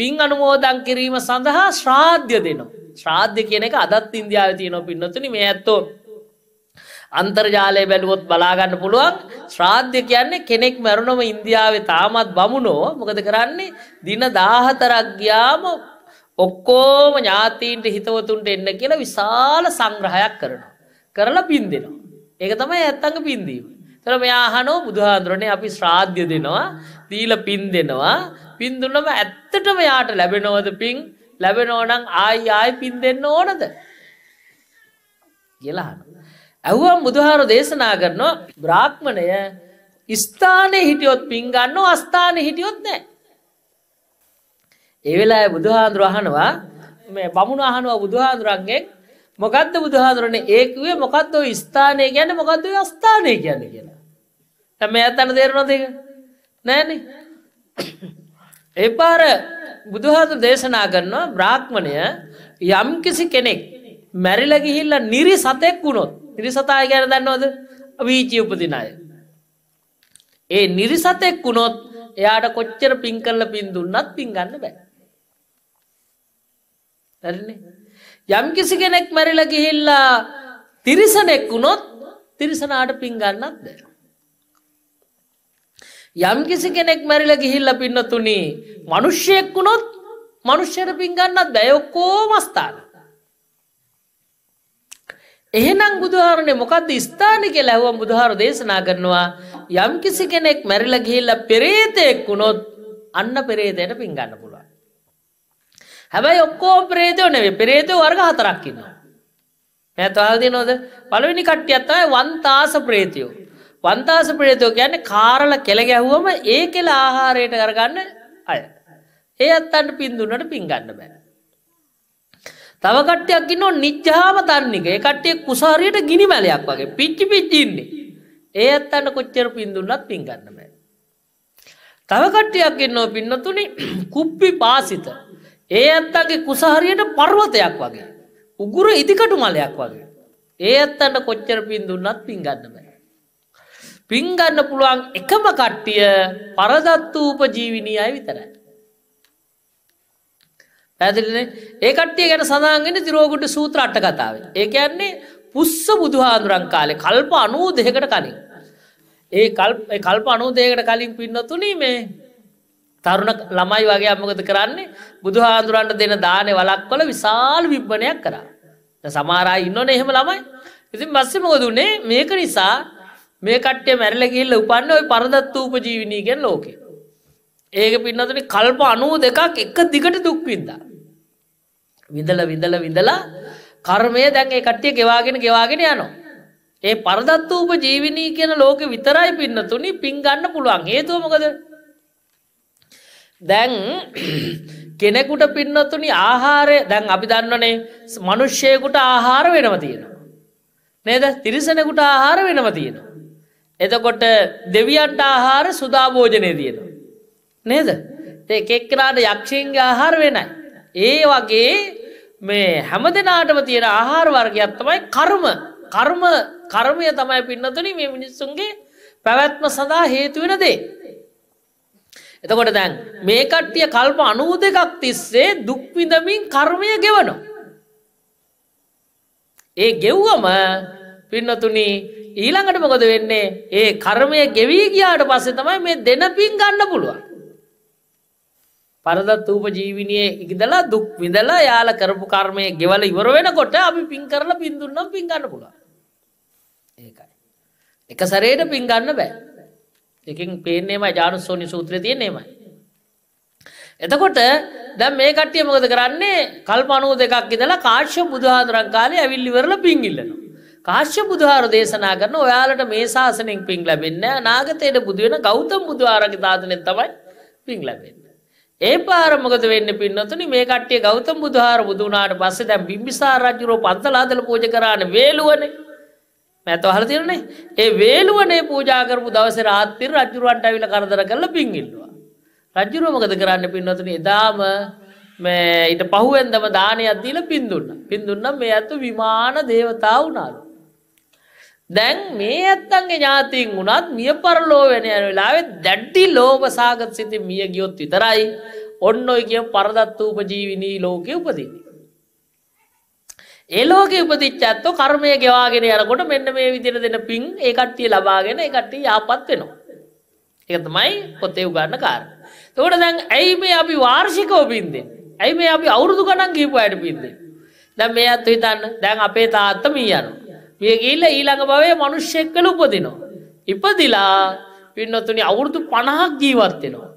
පින් අනුමෝදන් කිරීම සඳහා ශ්‍රාධ්‍ය දෙනවා. ශ්‍රාධ්‍ය කියන එක අදත් ඉන්දියාව තියනො පින්නතුනි මේ ඇත්තෝ අන්තර්ජාලය බැලුවොත් බලාගන්න පුළුවන් ශ්‍රාද්ධ කියන්නේ කෙනෙක් මැරුණම ඉන්දියාවේ තාමත් බමුණෝ මොකද කරන්නේ දින 14ක් ගියාම ඔක්කොම ඥාතීන්ට හිතවතුන්ට එන්න කියලා විශාල සංග්‍රහයක් කරනවා. කරලා පින් දෙනවා. ඒක තමයි ඇත්තඟ පින් දීම. ඒතර මෙයා අහනෝ බුදුහාඳුරනේ අපි ශ්‍රාද්ධ දෙනවා, දීලා පින් දෙනවා. පින් දුන්නම ඇත්තටම යාට ලැබෙනවද පින්? ලැබෙනෝ නම් ආයි ආයි පින් දෙන්න ඕනද? කියලා අහනවා. ඇහුවම් බුදුහාරු දේශනා කරනවා බ්‍රාහ්මණය ස්ථානය හිටියොත් පින්ගන්න අස්ථාන හිටියොත් නෑ. ඒවෙලා බුදුහාදුර අහනවා මේ බමුණ අහනවා බුදුහාදුරන්ගෙන් මොකක්ද බුදුහාදුරන ඒකවේ මොකක්ද ස්ථානය ගැන මොකක්ද අස්ථානය ගැන කියලා. තැම ඇත්තන දේරනොදක නෑන ඒ පාර බුදුහාදු දේශනා කරනවා බ්‍රාහ්මණය යම්කිසි කෙනෙක් මැරිලගිහිල්ල නිරි සතෙක් වුණොත් නිරිසතා ගැන දන්නවද වීචී උපදින අය. ඒ නිරිසතෙක් වුණොත් එයාට කොච්චර පින් කරල පින් දුන්නත් පින් ගන්න බෑ. තැරන්නේ. යම් කිසි කෙනෙක් මැරිල ගිහිල්ලා තිරිසනෙක් වුණොත් තිරිසනාට පින් ගන්නත් බෑ. යම් කිසි කෙනෙක් මැරිල ගිහිල්ල පින්නතුනි මනුෂ්‍යයෙක් වුණොත් මනුෂ්‍යයට පින් ගන්නත් බැයොක්කෝ මස්ථාන. එහෙනම් බුදුහාරණය මොකක්ද ස්ථානික ලැවම් බුදුහාර දේශනා කරනවා යම් කිසි කෙනෙක් මැරිල ගිහිල්ල පෙරේතෙක් වුණොත් අන්න පෙරේතයට පින් ගන්න පුළුවන්. හැබැයි ඔක්කෝ ප්‍රේතය නෙවේ පෙරේතය වර්ග හතරක්කින්නවා. ඇතවාද නොද පළවෙනි කට්ටියත්තයි වන්තාස ප්‍රේතියෝ. වන්තාස ප්‍රේතයෝ ගැන්න කාරල කෙළ ගැහුවම ඒ කෙළ ආහාරයට කරගන්න අය. ඒ අත්තන්ට පින්දුන්නට පින් ගන්න බෑ. තව කට්ටයක් ඉන්නෝ නිච්චාම තන්නේක ඒ කට්ටේ කුසාරයට ගිනි මැලයක් වගේ පිච්චි පිච්චින්නේ ඒ ඇත්තන්න කොච්චර පින්දුන්නත් පින් ගන්නම තව කට්ටයක් එන්නෝ පින්නතුනි *clears throat* කුප්පි පාසිත ඒ ඇත්තගේ කුසාහරයට පර්වතයක් වගේ උගුර ඉදිකටු මලයක් වගේ ඒ ඇත්තන්න කොච්චර පින්දුන්නත් පින් ගන්නම පින්ගන්න පුළුවන් එකම කට්ටිය පරදත්වූප ජීවිනී අය විතරයි ඇතිලනේ ඒ කට්ටිය ගැන සඳහන්ගෙන තිරෝගුට සූත්‍ර අට්ට කතාව. ඒකයන්නේ පුස්ස බුදුහාදුරන් කාලේ කල්ප අනූ දෙකට කලින්. ඒ කල්ප අනූ දෙකට කලින් පින්නතුනී මේ තරුණ ළමයි වගේ අමගත කරන්නේ බුදුහාදුරන්ට දෙන දානය වලක්වල විශාල් විබ්බණයක් කරා. සමාරයි ඉන්නවන එහෙම ළමයි ඉතින් මස්සමෝදුනේ මේක නිසා මේ කට්ටේ මැරල ගිල්ල උපන්න ඔයි පරදත් වූප ජීවිනීගෙන් ලෝකේ. ඒක පින්නතුනි කල්ප අනුව දෙකක් එක දිගට දුක්වින්දා. විදල විදල විදලා කර්මය දැන් ඒ කට්ටිය ගෙවාගෙන ගෙවාගෙන යනවා. ඒ පරදත්ත වූප ජීවිනී කියන ලෝකෙ විතරයි පින්නතුනි පින් ගන්න පුළුවන්. හේතුව මොකද? දැන් කෙනෙකුට පින්නතුනි ආහාරය දැන් අපි දන්නවනේ මිනිස්සෙකුට ආහාර වෙනව තියෙනවා. නේද? තිරිසනෙකුට ආහාර වෙනව තියෙනවා. එතකොට දෙවියන්ට ආහාර සුදා භෝජනේ තියෙනවා. නේද? ඒක එක්කනට යක්ෂයන්ගේ ආහාර වෙනයි. ඒ වගේ මේ හැම දෙනාටම තියෙන ආහාර වර්ගයක් තමයි කර්ම කර්ම කර්මය තමයි පින්නතුනි මේ මිනිස්සුන්ගේ පැවැත්ම සඳහා හේතුවෙන දේ. එතකොට දැන් මේ කට්ටිය කල්ප අනුව දෙකක් තිස්සේ දුක්විඳමින් කර්මය ගෙවනෝ. ඒ ගෙව්වම පින්නතුනි ඊළඟට මොකද වෙන්නේ ඒ කර්මය ගෙවී ගියාට පස්සේ තමයි මේ දෙන පින් ගන්න පුළුවන්. පරදත් ූප ජීවිනිය ඉදලා දුක් විඳලා යාල කරපු කර්මය ගෙවල ඉවර වෙනකොට අපි පින් කරලා පින්දුන්නම් පින්ගන්න පුළා ඒකයි එක සරේට පින්ගන්න බෑ එකින් පේනේම ජානුස්සෝනි සූත්‍ර තියනෙමයි එතකොට දැම් මේ කට්ටිය මොකද කරන්නේ කල්ප අනුව දෙකක් ඉදලා කාශ්‍ය බුදුහාදුරන් කාලේ ඇවිල්ලිවරල පින්ගිල්ලනවා කාශ්‍ය බුදුහාර දේශනා කරන ඔයාලට මේ ශාසනෙන් පින් ලැබෙන්න නාගතයට බුදුවෙන ගෞතම් බුදුආරග ධාතනෙන් තමයි පින් ලැබෙන්න ඒ පාර මොකද වෙන්න පින්නතුනි මේ කට්ටිය ගෞතම බුදුහාර බුදු වුණාට පස්සේ දැන් බිම්බිසාර රජුරෝ පන්සල හදලා පූජා කරාන වේලුවනේ මෑත අහලා තියෙනනේ ඒ වේලුවනේ පූජා කරපු දවසේ රාත්‍රිය රජුරවන්ට අවිලා කරදර කරලා පින් ඉල්ලුවා රජුරෝ මොකද කරන්න පින්නතුනි එදාම මේ ඊට පහුවෙන්දම දානයක් දීලා පින් දුන්නා පින් දුන්නා මේ ඇතු විමාන දේවතා වුණාලු දැන් මේ ඇත්තන්ගේ ඥාතීන් වුණත් මිය පරලෝ වෙන යන වෙලාවෙත් දැඩ්ඩි ලෝභ සාගත සිති මිය ගියොත් විතරයි ඔන්න ඔය කිය පරදත්වූප ජීවිනී ලෝකය උපදින්නේ. ඒ ලෝක උපතිච්චත්ත කර්මය ගෙවාගෙන යනකොට මෙන්න මේ විදිර දෙන පින් ඒ කට්ටිය ලබාගෙන එකට්ටිය යාපත් වෙනවා. එක තමයි පොතේ උගන්න කාර. තෝට දැන් ඇයි මේ අපි වාර්ෂිකෝ පින්දේ. ඇයි මේ අපි අවුරුදු ගණන් කීප අයට පින්දේ. දැන් මේ අත්තු හිතන්න දැන් අපේ තාත්ත මී යනවා. මිය ගිහිල්ලා ඊළඟ භවයේ මිනිස්සෙක් වෙලා උපදිනවා. ඉපදිලා පින්නතුනි අවුරුදු 50ක් ජීවත් වෙනවා.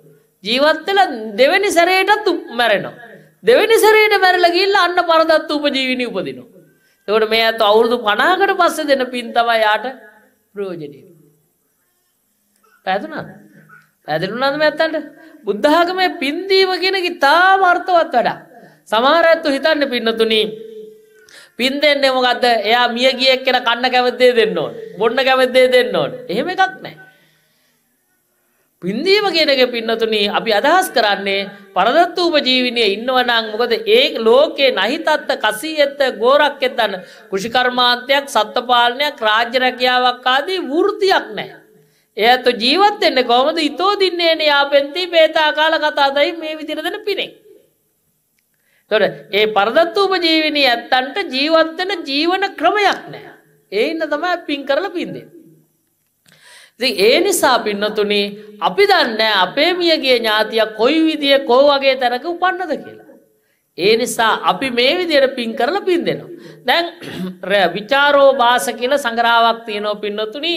ජීවත් වෙලා දෙවෙනි සැරේටත් මැරෙනවා. දෙවෙනි සැරේට මැරලා ගිහිල්ලා අන්න පරදත්ත උපජීවිනී උපදිනවා. එතකොට මේ අත අවුරුදු 50කට පස්සේ දෙන පින් තමයි යාට ප්‍රයෝජනෙ. පැහැදුණාද? පැහැදුණාද මේ අතන්ට? බුද්ධ ආගමේ පින් දීම කියන කී තාම අර්ථවත් වැඩක්. සමහර අයත් හිතන්නේ පින්නතුනි පින් දෙන්නේ මොකද්ද? එයා මිය ගියෙක් කෙන කන්න කැමති දෙන්න ඕන. බොන්න කැමති දෙන්න ඕන. එහෙම එකක් නැහැ. පින්දීම කියන එක පින්නතුනි අපි අදහස් කරන්නේ පරදත්ත උපජීවිනයේ ඉන්නවනම් මොකද ඒ ලෝකේ නැහිතත්ත කසීයත්ත ගෝරක් එතන කෘෂිකර්මාන්තයක් සත්ත්වපාලනයක් රාජ්‍ය රැකියාවක් ආදී වෘත්තියක් නැහැ. එයාත් ජීවත් වෙන්නේ කොහොමද? ඊතෝ දින්නේනේ ආපෙන්ති බේතා කාල කතාදයි මේ විදිහට දෙන පිනේ. තොට ඒ පරදත්ව උපජීවිනී ඇත්තන්ට ජීවත්වෙන ජීවන ක්‍රමයක් නෑ. ඒන්න තමයි පින් කරල පින්දේ. ති ඒ නිසා පින්නතුනි අපි දන්න අපේ මියගේ ඥාතියක් කොයි විදිිය කෝ වගේ තැනක උපන්නද කියලා. ඒ නිසා අපි මේ විදියට පින් කරල පින් දෙනවා. දැන් *clears throat* විචාරෝ බාස කියල සඟරාවක් තියනෝ පින්නතුනි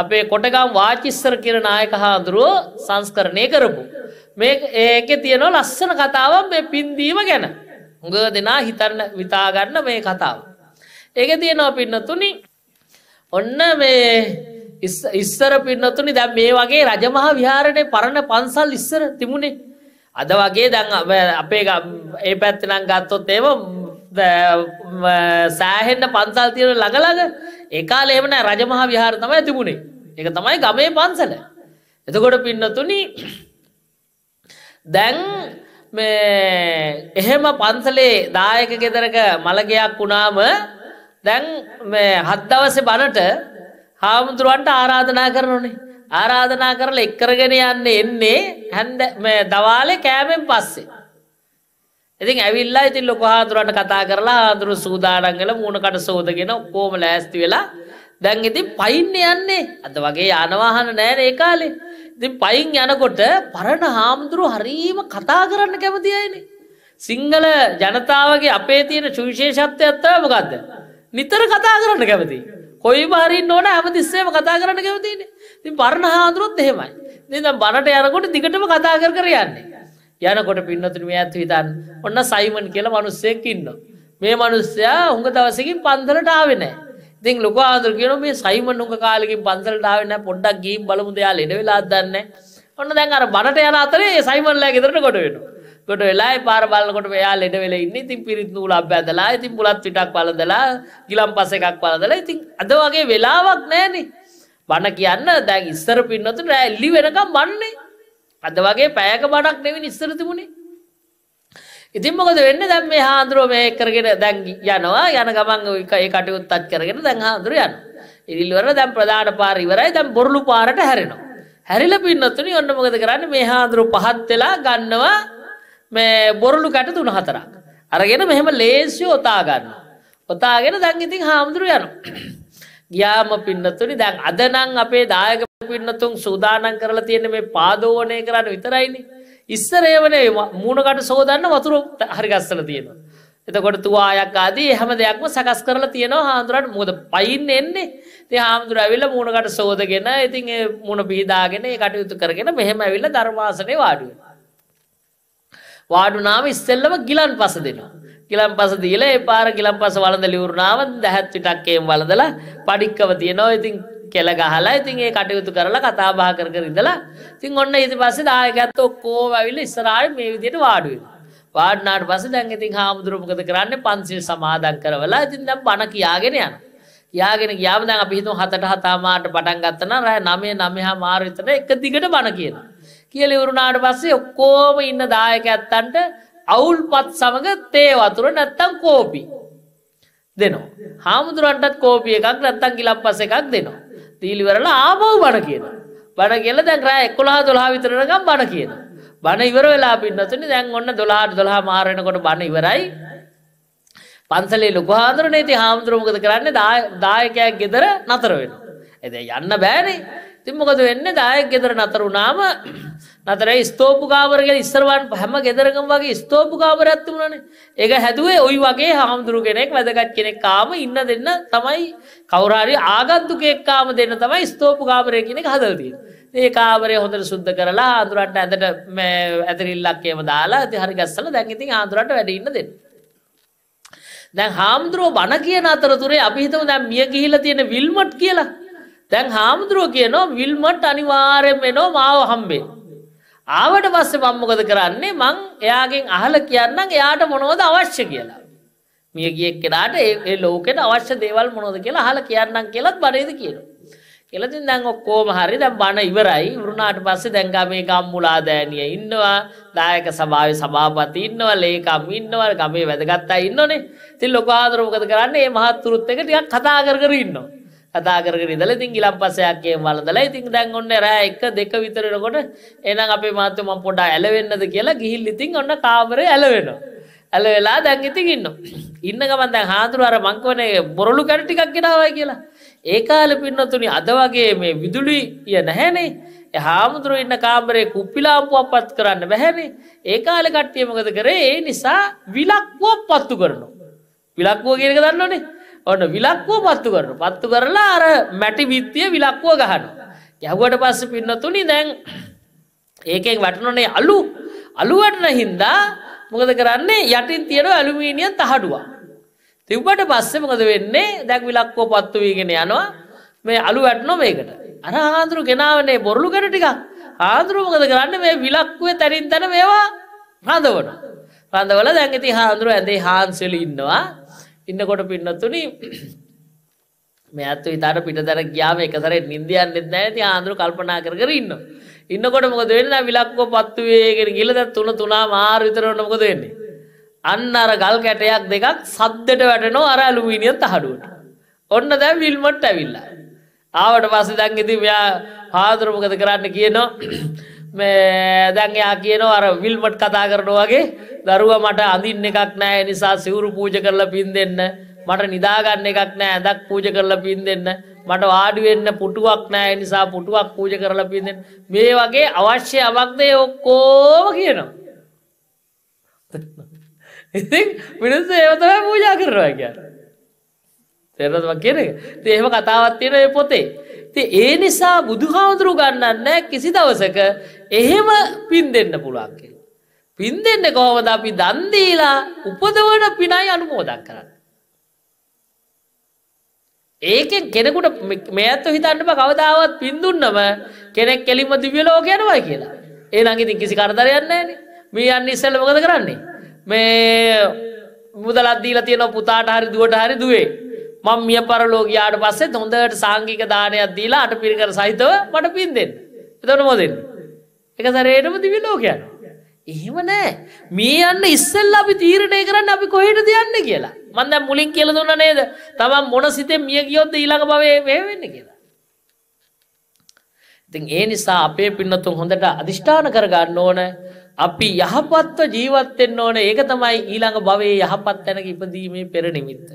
අපේ කොටගම් වාචිස්සර කියන නායක හාදුරුව සංස්කරණය කරපු. මේ ඒක තියෙනවා ලස්සන කතාවක් මේ පින්දීම ගැන. උඟ දෙනා හිතරන විතාගන්න මේ කතාව. ඒක තියෙනවා පින්නතුනි ඔන්න මේ ඉස්සර පින්නතුනි දැ මේ වගේ රජමහා විහාරණය පරණ පන්සල් ඉස්සර තිබුණේ අද වගේ දැන් අපේ ඒ පැත්තිනම් ගත්තොත් ඒව සෑහෙන්න පන්සල් තියෙන ළඟලග ඒකාල එමන රජමහා විහාර තමයි තිබුණේ එක තමයි ගමේ පන්සල එතකොට පින්නතුනි දැන් මේ එහෙම පන්සලේ දායක ගෙදරක මළගයක් වුණාම දැන් මේ හත්දවස බණට හාමුදුරුවන්ට ආරාධනා කරනනේ. ආරාධනා කරලා එක්කරගෙන යන්න එන්නේ හැන්ද දවාලේ කෑමෙන් පස්සේ. ඉතින් ඇවිල්ලා ඉතින් ලොක හාදුරන්ට කතා කරලා හාදුරු සූදානම් වෙලා මූණකට සෝදගෙන ඔක්කොම ලෑස්ති වෙලා දැන් ඉතින් පයින්න යන්නේ. අද වගේ යාන වාහන නැහැ ඒ කාලේ. ඉතින් පයින් යනකොට පරණ හාමුදුරු හරීම කතා කරන්න කැමති අයනේ. සිංහල ජනතාවගේ අපේ තියෙන සුවිශේෂත්වයක් තමයි මොකද්ද? නිතර කතා කරන්න කැමති. කොයිම හරි ඉන්න ඕන හැමතිස්සෙම කතා කරන්න කැමතිනේ. ඉතින් පරණ හාමුදුරුවොත් එහෙමයි. ඉතින් දැන් බරට යනකොට දිගටම කතා කර කර යන්නේ. යනකොට පින්නතුනි මේ ඇත්ත හිතන්න. ඔන්න සයිමන් කියලා මිනිස්සෙක් ඉන්නවා. මේ මිනිස්සයා උඟ දවසකින් පන්සලට ආවේ නැහැ. ඉතින් ලොක ආදුර කියන මේ සයිමන් උක කාලෙකින් පන්සලට ආවේ නැහැ පොඩ්ඩක් ගිහින් බලමු දෙයා ලෙඩ වෙලාද දන්නේ ඔන්න දැන් අර බඩට යන අතරේ සයිමන්ලා ගෙදරට කොට වෙනවා කොට වෙලා පාර බලනකොට එයා ලෙඩ වෙලා ඉන්නේ ඉතින් පිරිත් නූලක් බැඳලා ඉතින් බුලත් පිටක් වළඳලා ගිලම්පස් එකක් වළඳලා ඉතින් අද වගේ වෙලාවක් නැහනේ බණ කියන්න දැන් ඉස්සර පින්නතුන රෑ එළි වෙනකම් බන්නේ අද වගේ පැයක බණක් නෙවෙයි ඉස්සර තිබුණේ ඉතින් මොකද වෙන්න දැන් මේ හාන්දුරුව මේ කරගෙන දැන් යනවා යන ගමන් ඒ කටයුත්තත් කරගෙන දැන් හාන්දුරුව යන. ඉරිල්වර දැන් ප්‍රධාන පාර ඉවරයි දැන් බොරළු පාරට හැරෙනවා. හැරිලා පින්නතුනි ඔන්න මොකද කරන්නේ මේ හාන්දුරුව පහත් වෙලා ගන්නවා මේ බොරළු කට තුන හතරක්. අරගෙන මෙහෙම ලේසිය ඔතා ගන්නවා. ඔතාගෙන දැන් ඉතින් හාමුදුරුව යනවා. *clears throat* ගියාම පින්නතුනි දැන් අද නම් අපේ දායක පින්නතුන් සූදානම් කරලා තියෙන මේ පාදෝවණය කරන්න විතරයිනේ. ඉස්සර ඒවනේ මූුණකට සෝදන්න වතුරු හරිගස්සල තියෙනවා. එතකොට තුවායක් ආදී හැම දෙයක්ම සකස් කරලා තියෙනවා හාමුදුරට මුද පයින් එන්නේ ති හාමුදුර ඇවිල්ල මූුණකට සෝදගෙන ඉතින් මුණ පිහිදාගෙන කටයුතු කරගෙන මෙහෙම ඇවිල්ල ධර්මාසනය වාඩුව. වාඩුනාම ඉස්සෙල්ලම ගිලන් පස දෙනවා. ගිලම් පස දීල ඒ පාර ගිලම් පස වලඳ ලිවරුණාව දැහැත්විටක්කේම් වලදලා පඩික්කව තියෙනවා ඉතින් කෙල ගහලා ඉතින් ඒ කටයුතු කරලා කතා බා කර කර ඉඳලා තින් ඔන්න ඉති පස්සේ දායකත් ඔක්කෝ ඇවිල්ල ඉස්සරාට මේ විදියට වාඩුවෙන් වාඩනාට පස දැන් ඉතින් හාමුදුරුමකද කරන්න පන්සිල් සමාදන් කරවලා ඉතින් දැම් බණ කියාගෙන යනවා යාගෙන ගියාමදන් අපි හිතුම් හතට හතාමාට පටන් ගත්තන රෑ නමේ නමහා මාරවිතන එක දිගට බණ කියන. කියල ඉවරුණාට පස්සේ ඔක්කෝම ඉන්න දායක ඇත්තන්ට අවුල් පත් සමඟ තේ වතුර නැත්තම් කෝපි දෙනවා. හාමුදුරුවන්ටත් කෝපිය එකක් නැත්තන් ගිලප් පස එකක් දෙනවා. තීලිවරලා ආපහු බණ කියනවා. බණ කියලා දැන් රෑ 11 12 විතරනකම් බණ කියනවා. බණ ඉවර වෙලා පින්නතුනේ දැන් ඔන්න 12 12 මාර වෙනකොට බණ ඉවරයි. පන්සලේ ලොකු හාමුදුරනේ ඉතින් හාමුදුරුවෝ මොකද කරන්නේ? දායකයෙක් ගෙදර නතර වෙනවා. එද යන්න බෑනේ. ඉතින් මොකද වෙන්නේ? දායකයෙක් ගෙදර නතර වුණාම නතර ස්තෝපුකාවරගල ඉස්සරවන් හැම ගෙදරකම් වගේ ස්තෝපුකාවරඇත්තු වුණන එක හැදුවේ ඔයි වගේ හාමුදුරු කෙනෙක් වැදගත් කෙනෙක් කාම ඉන්න දෙන්න තමයි කවරහරි ආගත්තුකෙක්කාම දෙන්න තමයි ස්තෝපුකාවරය කෙනෙක් හදල්දී. ඒ කාවරය හොඳට සුද්ද කරලා ආදුරන්ට ඇතට ඇතරිල්ලක්කේම දාලා ඇති හරි ගස්සල දැන්ඉතින් ආදුරට වැඩඉන්න දෙන්න. දැන් හාමුදුරුව බණ කියන අතරතුරේ අපිහිතම දැන් මිය ගිහිල තියෙන විල්මට් කියලා. දැන් හාමුදුරුව කියනවා විල්මට් අනිවාරයෙන් වෙනවා මාව හම්බේ. ආවට පස්සේ මම මොකද කරන්නේ මං එයාගෙන් අහලා කියන්නම් එයාට මොනවද අවශ්‍ය කියලා. මිය ගිය එක්කෙනාට ඒ ලෝකෙට අවශ්‍ය දේවල් මොනවද කියලා අහලා කියන්නම් කියලාත් බණේද කියනවා. කියලා ඉතින් දැන් ඔක්කොම හරි දැන් බණ ඉවරයි. වුණාට පස්සේ දැන් ගමේ ගම්මුලා දෑනිය ඉන්නවා. දායක සභාවේ සභාපති ඉන්නවා. ලේකම් ඉන්නවා. ගමේ වැදගත් අය ඉන්නෝනේ. ඉතින් ලොකු ආදර මොකද කරන්නේ? මේ මහත්තුරුත් එක ටිකක් කතා කර කර ඉන්නවා. කතා කරගෙන ඉඳලා ඉතින් ගිලම් පසයක් ගේම් වළඳලා ඉතින් දැන් ඔන්න රෑ 1 2 විතර වෙනකොට එහෙනම් අපේ මාත්‍ය මම පොඩ ඇලවෙන්නද කියලා ගිහින් ඉතින් ඔන්න කාමරේ ඇලවෙනවා ඇලවෙලා දැන් ඉතින් ඉන්නවා ඉන්න ගමන් දැන් හාඳුරු අර මං කෝනේ බොරළු කැට ටිකක් ගෙනාවයි කියලා ඒ කාලේ පින්නතුනි අද වගේ මේ විදුලි ය නැහැනේ හාමුදුරුව ඉන්න කාමරේ කුප්පිලාම්පුවක් පත් කරන්න බැහැනේ ඒ කාල කට්ටියමකද කරේ ඒ නිසා විලක්වුවක් පත්තු කරනවා. විලක්වුව කියනක දන්නවනේ ඔන්න විලක්වෝ පත්තු කරන පත්තු කරලා අර මැටි විත්තිය විලක්වෝ ගහන ගැහුවට පස්ස පින්නතුනි දැන් ඒකෙන් වටනනේ අලු අලුවටන හින්දා මොකද කරන්නේ යටින් තියෙන ඇලුමීනිය තහඩුවා තිබ්බට පස්සේ මොකද වෙන්නේ දැක් විලක්වෝ පත්තු වීගෙන යනවා මේ අලු වැටනො මේකට අර ආදුරු ගෙනාවනේ බොරලු කර ටික ආදුරු මොකද කරන්න මේ විලක්වේ තැනින් තැන මේවා රඳවන රඳවල දැන් ඉතින් හාදුරු ඇඳේ හාන්සෙල ඉන්නවා ඉන්නකොට පින්නතුනි මේ අත්තු ඉතාර පිටතර ගියාම එකසර නිින්ද යන්නෙත් නැහැ. ඉතින් ආන්දර කල්පනා කර කර ඉන්නවා. ඉන්නකොට මොකද වෙන්නේ? දැන් විලක්කෝ පත්තු වේගෙන ගිහලා දැන් තුන තුනම ආර විතර වෙනකොට මොකද වෙන්නේ? අන්න අර ගල් කැටයක් දෙකක් සද්දට වැටෙනවා අර ඇලුමිනියම් තහඩුවට. ඔන්න දැන් විල්මට් ඇවිල්ලා. ආවට පස්සේ දැන් ඉතින් මෙයා හාදුර මොකද කරන්න කියනවා? මේ දැන් එයා කියනවා අර විල්මට් කතා කරනවා වගේ දරුවා මට අඳින්න එකක් නැහැ නිසා සිවුරු පූජ කරලා පින් දෙන්න මට නිදා ගන්න එකක් නැහැ ඇඳක් පූජ කරලා පින් දෙන්න මට වාඩි වෙන්න පුටුවක් නැහැ නිසා පුටුවක් පූජ කරලා පින් දෙන්න මේ වගේ අවශ්‍ය අවක්දේ ඔක්කොම කියනවා ඉතින් මිනිස්සු ඒව තමයි පූජා කරනවා කියන්නේ තේරෙනවද මම කියන්නේ ඉතින් එහෙම කතාවක් තියෙනවා මේ පොතේ ති ඒ නිසා බුදුහාමුදුරු ගන්නන්න කිසි දවසක එහෙම පින් දෙන්න පුළුවන් කිය. පින් දෙන්න කොහොමද අපි දන්දීලා උපදවන පිනයි අනුමෝදක් කරන්න. ඒකෙන් කෙනෙකුට මේ ඇත්ත හිතන්නම කවදාවත් පින්දුන්නම කෙනෙක් කෙලිම දිවියලෝ ගැනවයි කියලා. ඒ නඟඉතින් කිසි කරදරයන්න න මේ අන්න ඉස්සල්ල මොකද කරන්නේ. මේ මුදලද්දීලා තියෙන පුතාට හරි දුවට හරි දුවේ මං මිය පරලෝගයාට පස්සෙත් හොඳට සංගික දානයක් දීලා අට පිරිකර සහිතව මට පින් දෙන්න. එතන මොදෙන්. එක සරේටම දිවි ලෝකයන්. එහෙම නෑ මේ යන්න ඉස්සල්ල අපි තීරණය කරන්න අපි කොහෙට දෙයන්න කියලා මන්ද මුලින් කියල දුන්න නේද තමන් මොන සිතේ මිය ගියොත්ද ඊළඟ බවේ වේවෙන්න කියලා. ඉතින් ඒ නිසා අපේ පින්නතුන් හොඳට අධිෂ්ඨාන කරගන්න ඕන අපි යහපත්ව ජීවත්වෙන්න ඕන ඒක තමයි ඊළඟ භවයේ යහපත් තැනක ඉපදීමේ පෙර නිමිත්තට.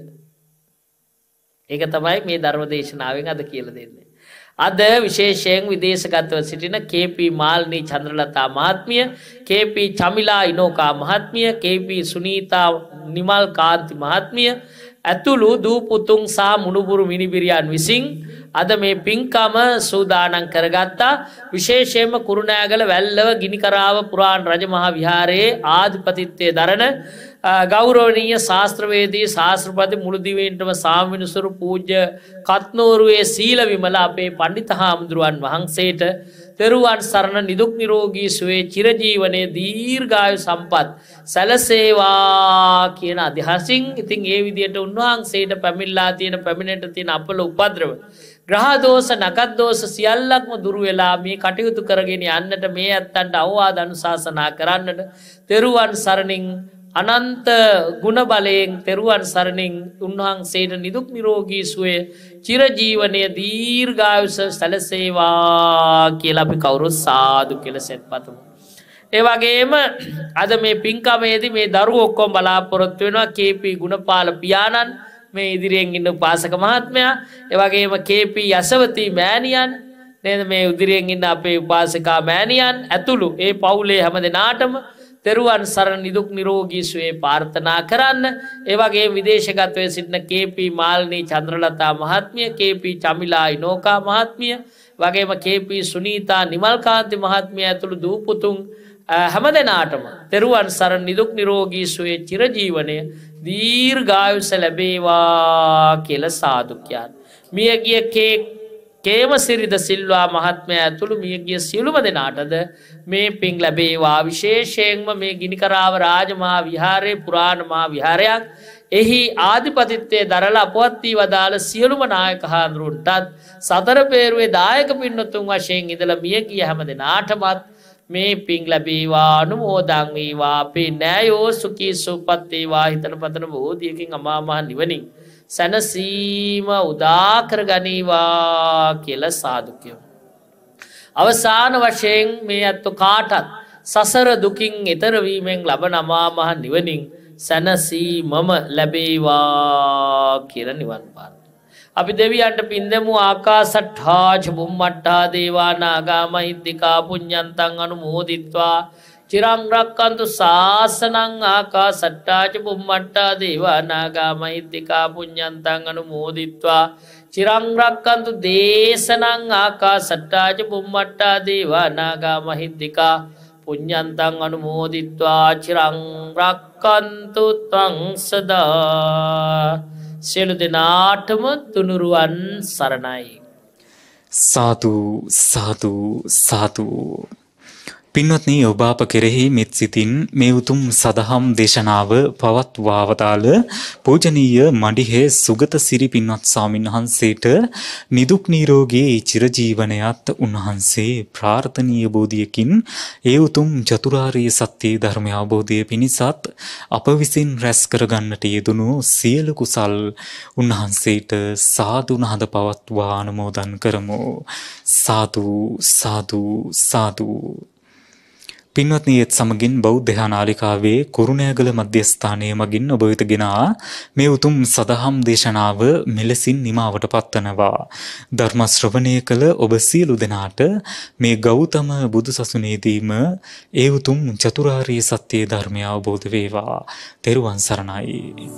ඒක තමයි මේ ධර්මදේශනාවෙන් අද කියල දෙන්න. අද විශේෂයෙන් විදේශගතව සිටින කේපී මාල්නී චන්ද්‍රලතා මහත්මිය කේපී චමිලා ඉනෝකා මහත්මිය කේපී සුනීතා නිමල් කාන්ති මහත්මිය ඇතුළු දූපුතුන් සා මුණුපුරු මිනිබිරියන් විසින් අද මේ පින්කම සූදානන් කරගත්තා විශේෂයම කුරුණෑගල වැල්ලව ගිනිකරාව පුරාණ රජමහා විහාරයේ ආධිපතිත්වය දරන ගෞරෝණීය ශාස්ත්‍රවේදී ශාස්ත්‍රපති මුළුදිවීන්ටම සාමිනිසුරු පූජ්‍ය කත්නෝරුවේ සීල විමල අපේ පණ්ඩිත හාමුදුරුවන් වහන්සේට තෙරුවන් සරණ නිදුක් නිරෝගී සුවේ චිරජීවනය දීර්ඝායු සම්පත් සැලසේවා කියන අදහසින් ඉතින් ඒ විදියට උන්වහන්සේට පැමිල්ලා තියෙන පැමිණට තියෙන අපල උපද්‍රව. ග්‍රහදෝස නකත්දෝස සියල්ලක්ම දුරුවෙලා මේ කටයුතු කරගෙන යන්නට මේ ඇත්තන්ට අවවාද අනුශාසනා කරන්නට තෙරුවන් සරණින් අනන්ත ගුණබලයෙන් තෙරුවන් සරණින් උන්වහන්සේට නිදුක් නිරෝගී සුවය චිරජීවනය දීර්ඝායුෂ සැලසේවා කියලා අපි කවුරුත් සාදු කියලා සෙත්පතමු. ඒ වගේම අද මේ පින්කමේදී මේ දරුවෝ ඔක්කොම බලාපොරොත්තු වෙනවා කේපී ගුණපාල පියාණන් මේ ඉදිරියෙන් ඉන්න පාසක මහත්මයා ඒ වගේම කේපී යසවති මෑණියන් නේද මේ ඉදිරියෙන් ඉන්න අපේ උපාසිකා මෑණියන් ඇතුළු ඒ පවුලේ හැම දෙනාටම තෙරුවන් සරණ නිදුක් නිරෝගී සුවේ පාර්ථනා කරන්න ඒවගේ විදේශගත්වය සිටින කේපී මාල්නී චන්ද්‍රලතා මහත්මිය කේපී චමිලා ඉනෝකා මහත්මිය වගේම කේපී සුනීතා නිමල්කාන්ති මහත්මිය ඇතුළු දූපුතුන් හැම දෙනාටම තෙරුවන් සරණ නිදුක් නිරෝගී සුවේ චිරජීවනය දීර්ඝායුස ලැබේවා කියල සාදුකයන්. මියගිය කේක් කේමසිරිද සිල්වා මහත්මය ඇතුළු මියගිය සියලුම දෙනාටද මේ පින් ලැබේවා විශේෂයෙන්ම මේ ගිනිකරාව රාජමා විහාරය පුරාණමා විහාරයක් එහි ආධිපතිත්තය දරලා අපවත්වී වදාළ සියලුම නායක හාන්දුරුන්ටත් සතර පේරුවේ දායක පින්නතුන් වශයෙන් ඉදල මියගිය හැම දෙනාටමත් මේ පින් ලැබීවානු මෝදංවීවා අපේ නෑයෝ සුකී සුපත්තේවා හිතන පතන බෝධියකින් අමාමා නිවනින්. සැනසීම උදාකර ගනීවා කියල සාධකයෝ. අවසාන වශයෙන් මේ ඇත්තු කාටත් සසර දුකින් එතරවීමෙන් ලබ නමාමහ නිවනින් සැනසීමම ලැබේවා කියල නිවන් පාන්න. අපි දෙවියන්ට පින්දමු ආකාසට්හාජ බුම්මට්ටා දේවානාගාම හිද්දිකා පුඤ්ඥන්තන් අනු මෝදිත්වා තිරංරක්කන්තු ශාසනං ආකා සට්ටාච පුම්මට්ටා දේවානාගා මහිත්තිකා පුඤ්ඥන්තන් අනු මෝදිත්වා චිරංරක්කන්තු දේශනං ආකා සට්ටාච පුම්මට්ටා දේවානාගා මහිද්දිකා පුඤ්ඥන්තන් අනු මෝදිත්වා චිරංරක්කන්තු තංසදා සියලු දෙනාටම තුනුරුවන් සරණයි. සාතු සාතු සාතුූ පින්වත්නි ඔබ අප කෙරෙහි මෙත් සිතින් මේ උතුම් සදහම් දේශනාව පවත්වාවතාල පූජනීය මඩිහේ සුගත සිරි පින්වත් සාමින්හන්සේට නිදුක් නිරෝගී චිරජීවනයත් උන්වහන්සේ ප්‍රාර්ථනීය බෝධියකින් ඒ උතුම් චතුරාර්ය සත්‍ය ධර්මය අවබෝධය පිණිසත් අප විසින් රැස් කරගන්නට යෙදුණු සියලු කුසල් උන්වහන්සේට සාදු නහඳ පවත්වා අනුමෝදන් කරමු සාදු සාදු සාදු පින්වත්නියත් සමගින් බෞද්ධහානාලිකාවේ කුරුණෑගල මධ්‍යස්ථානය මගින් ඔබ වෙත ගෙනා මේ උතුම් සදහම් දේශනාව මෙලෙසින් නිමාවට පත්වනවා. ධර්ම ශ්‍රවණය කළ ඔබ සියලු දෙනාට මේ ගෞතම බුදු සසුනේදීම ඒ උතුම් චතුරාර්ය සත්‍යයේ ධර්මය අවබෝධ වේවා. තෙරුවන් සරණයි.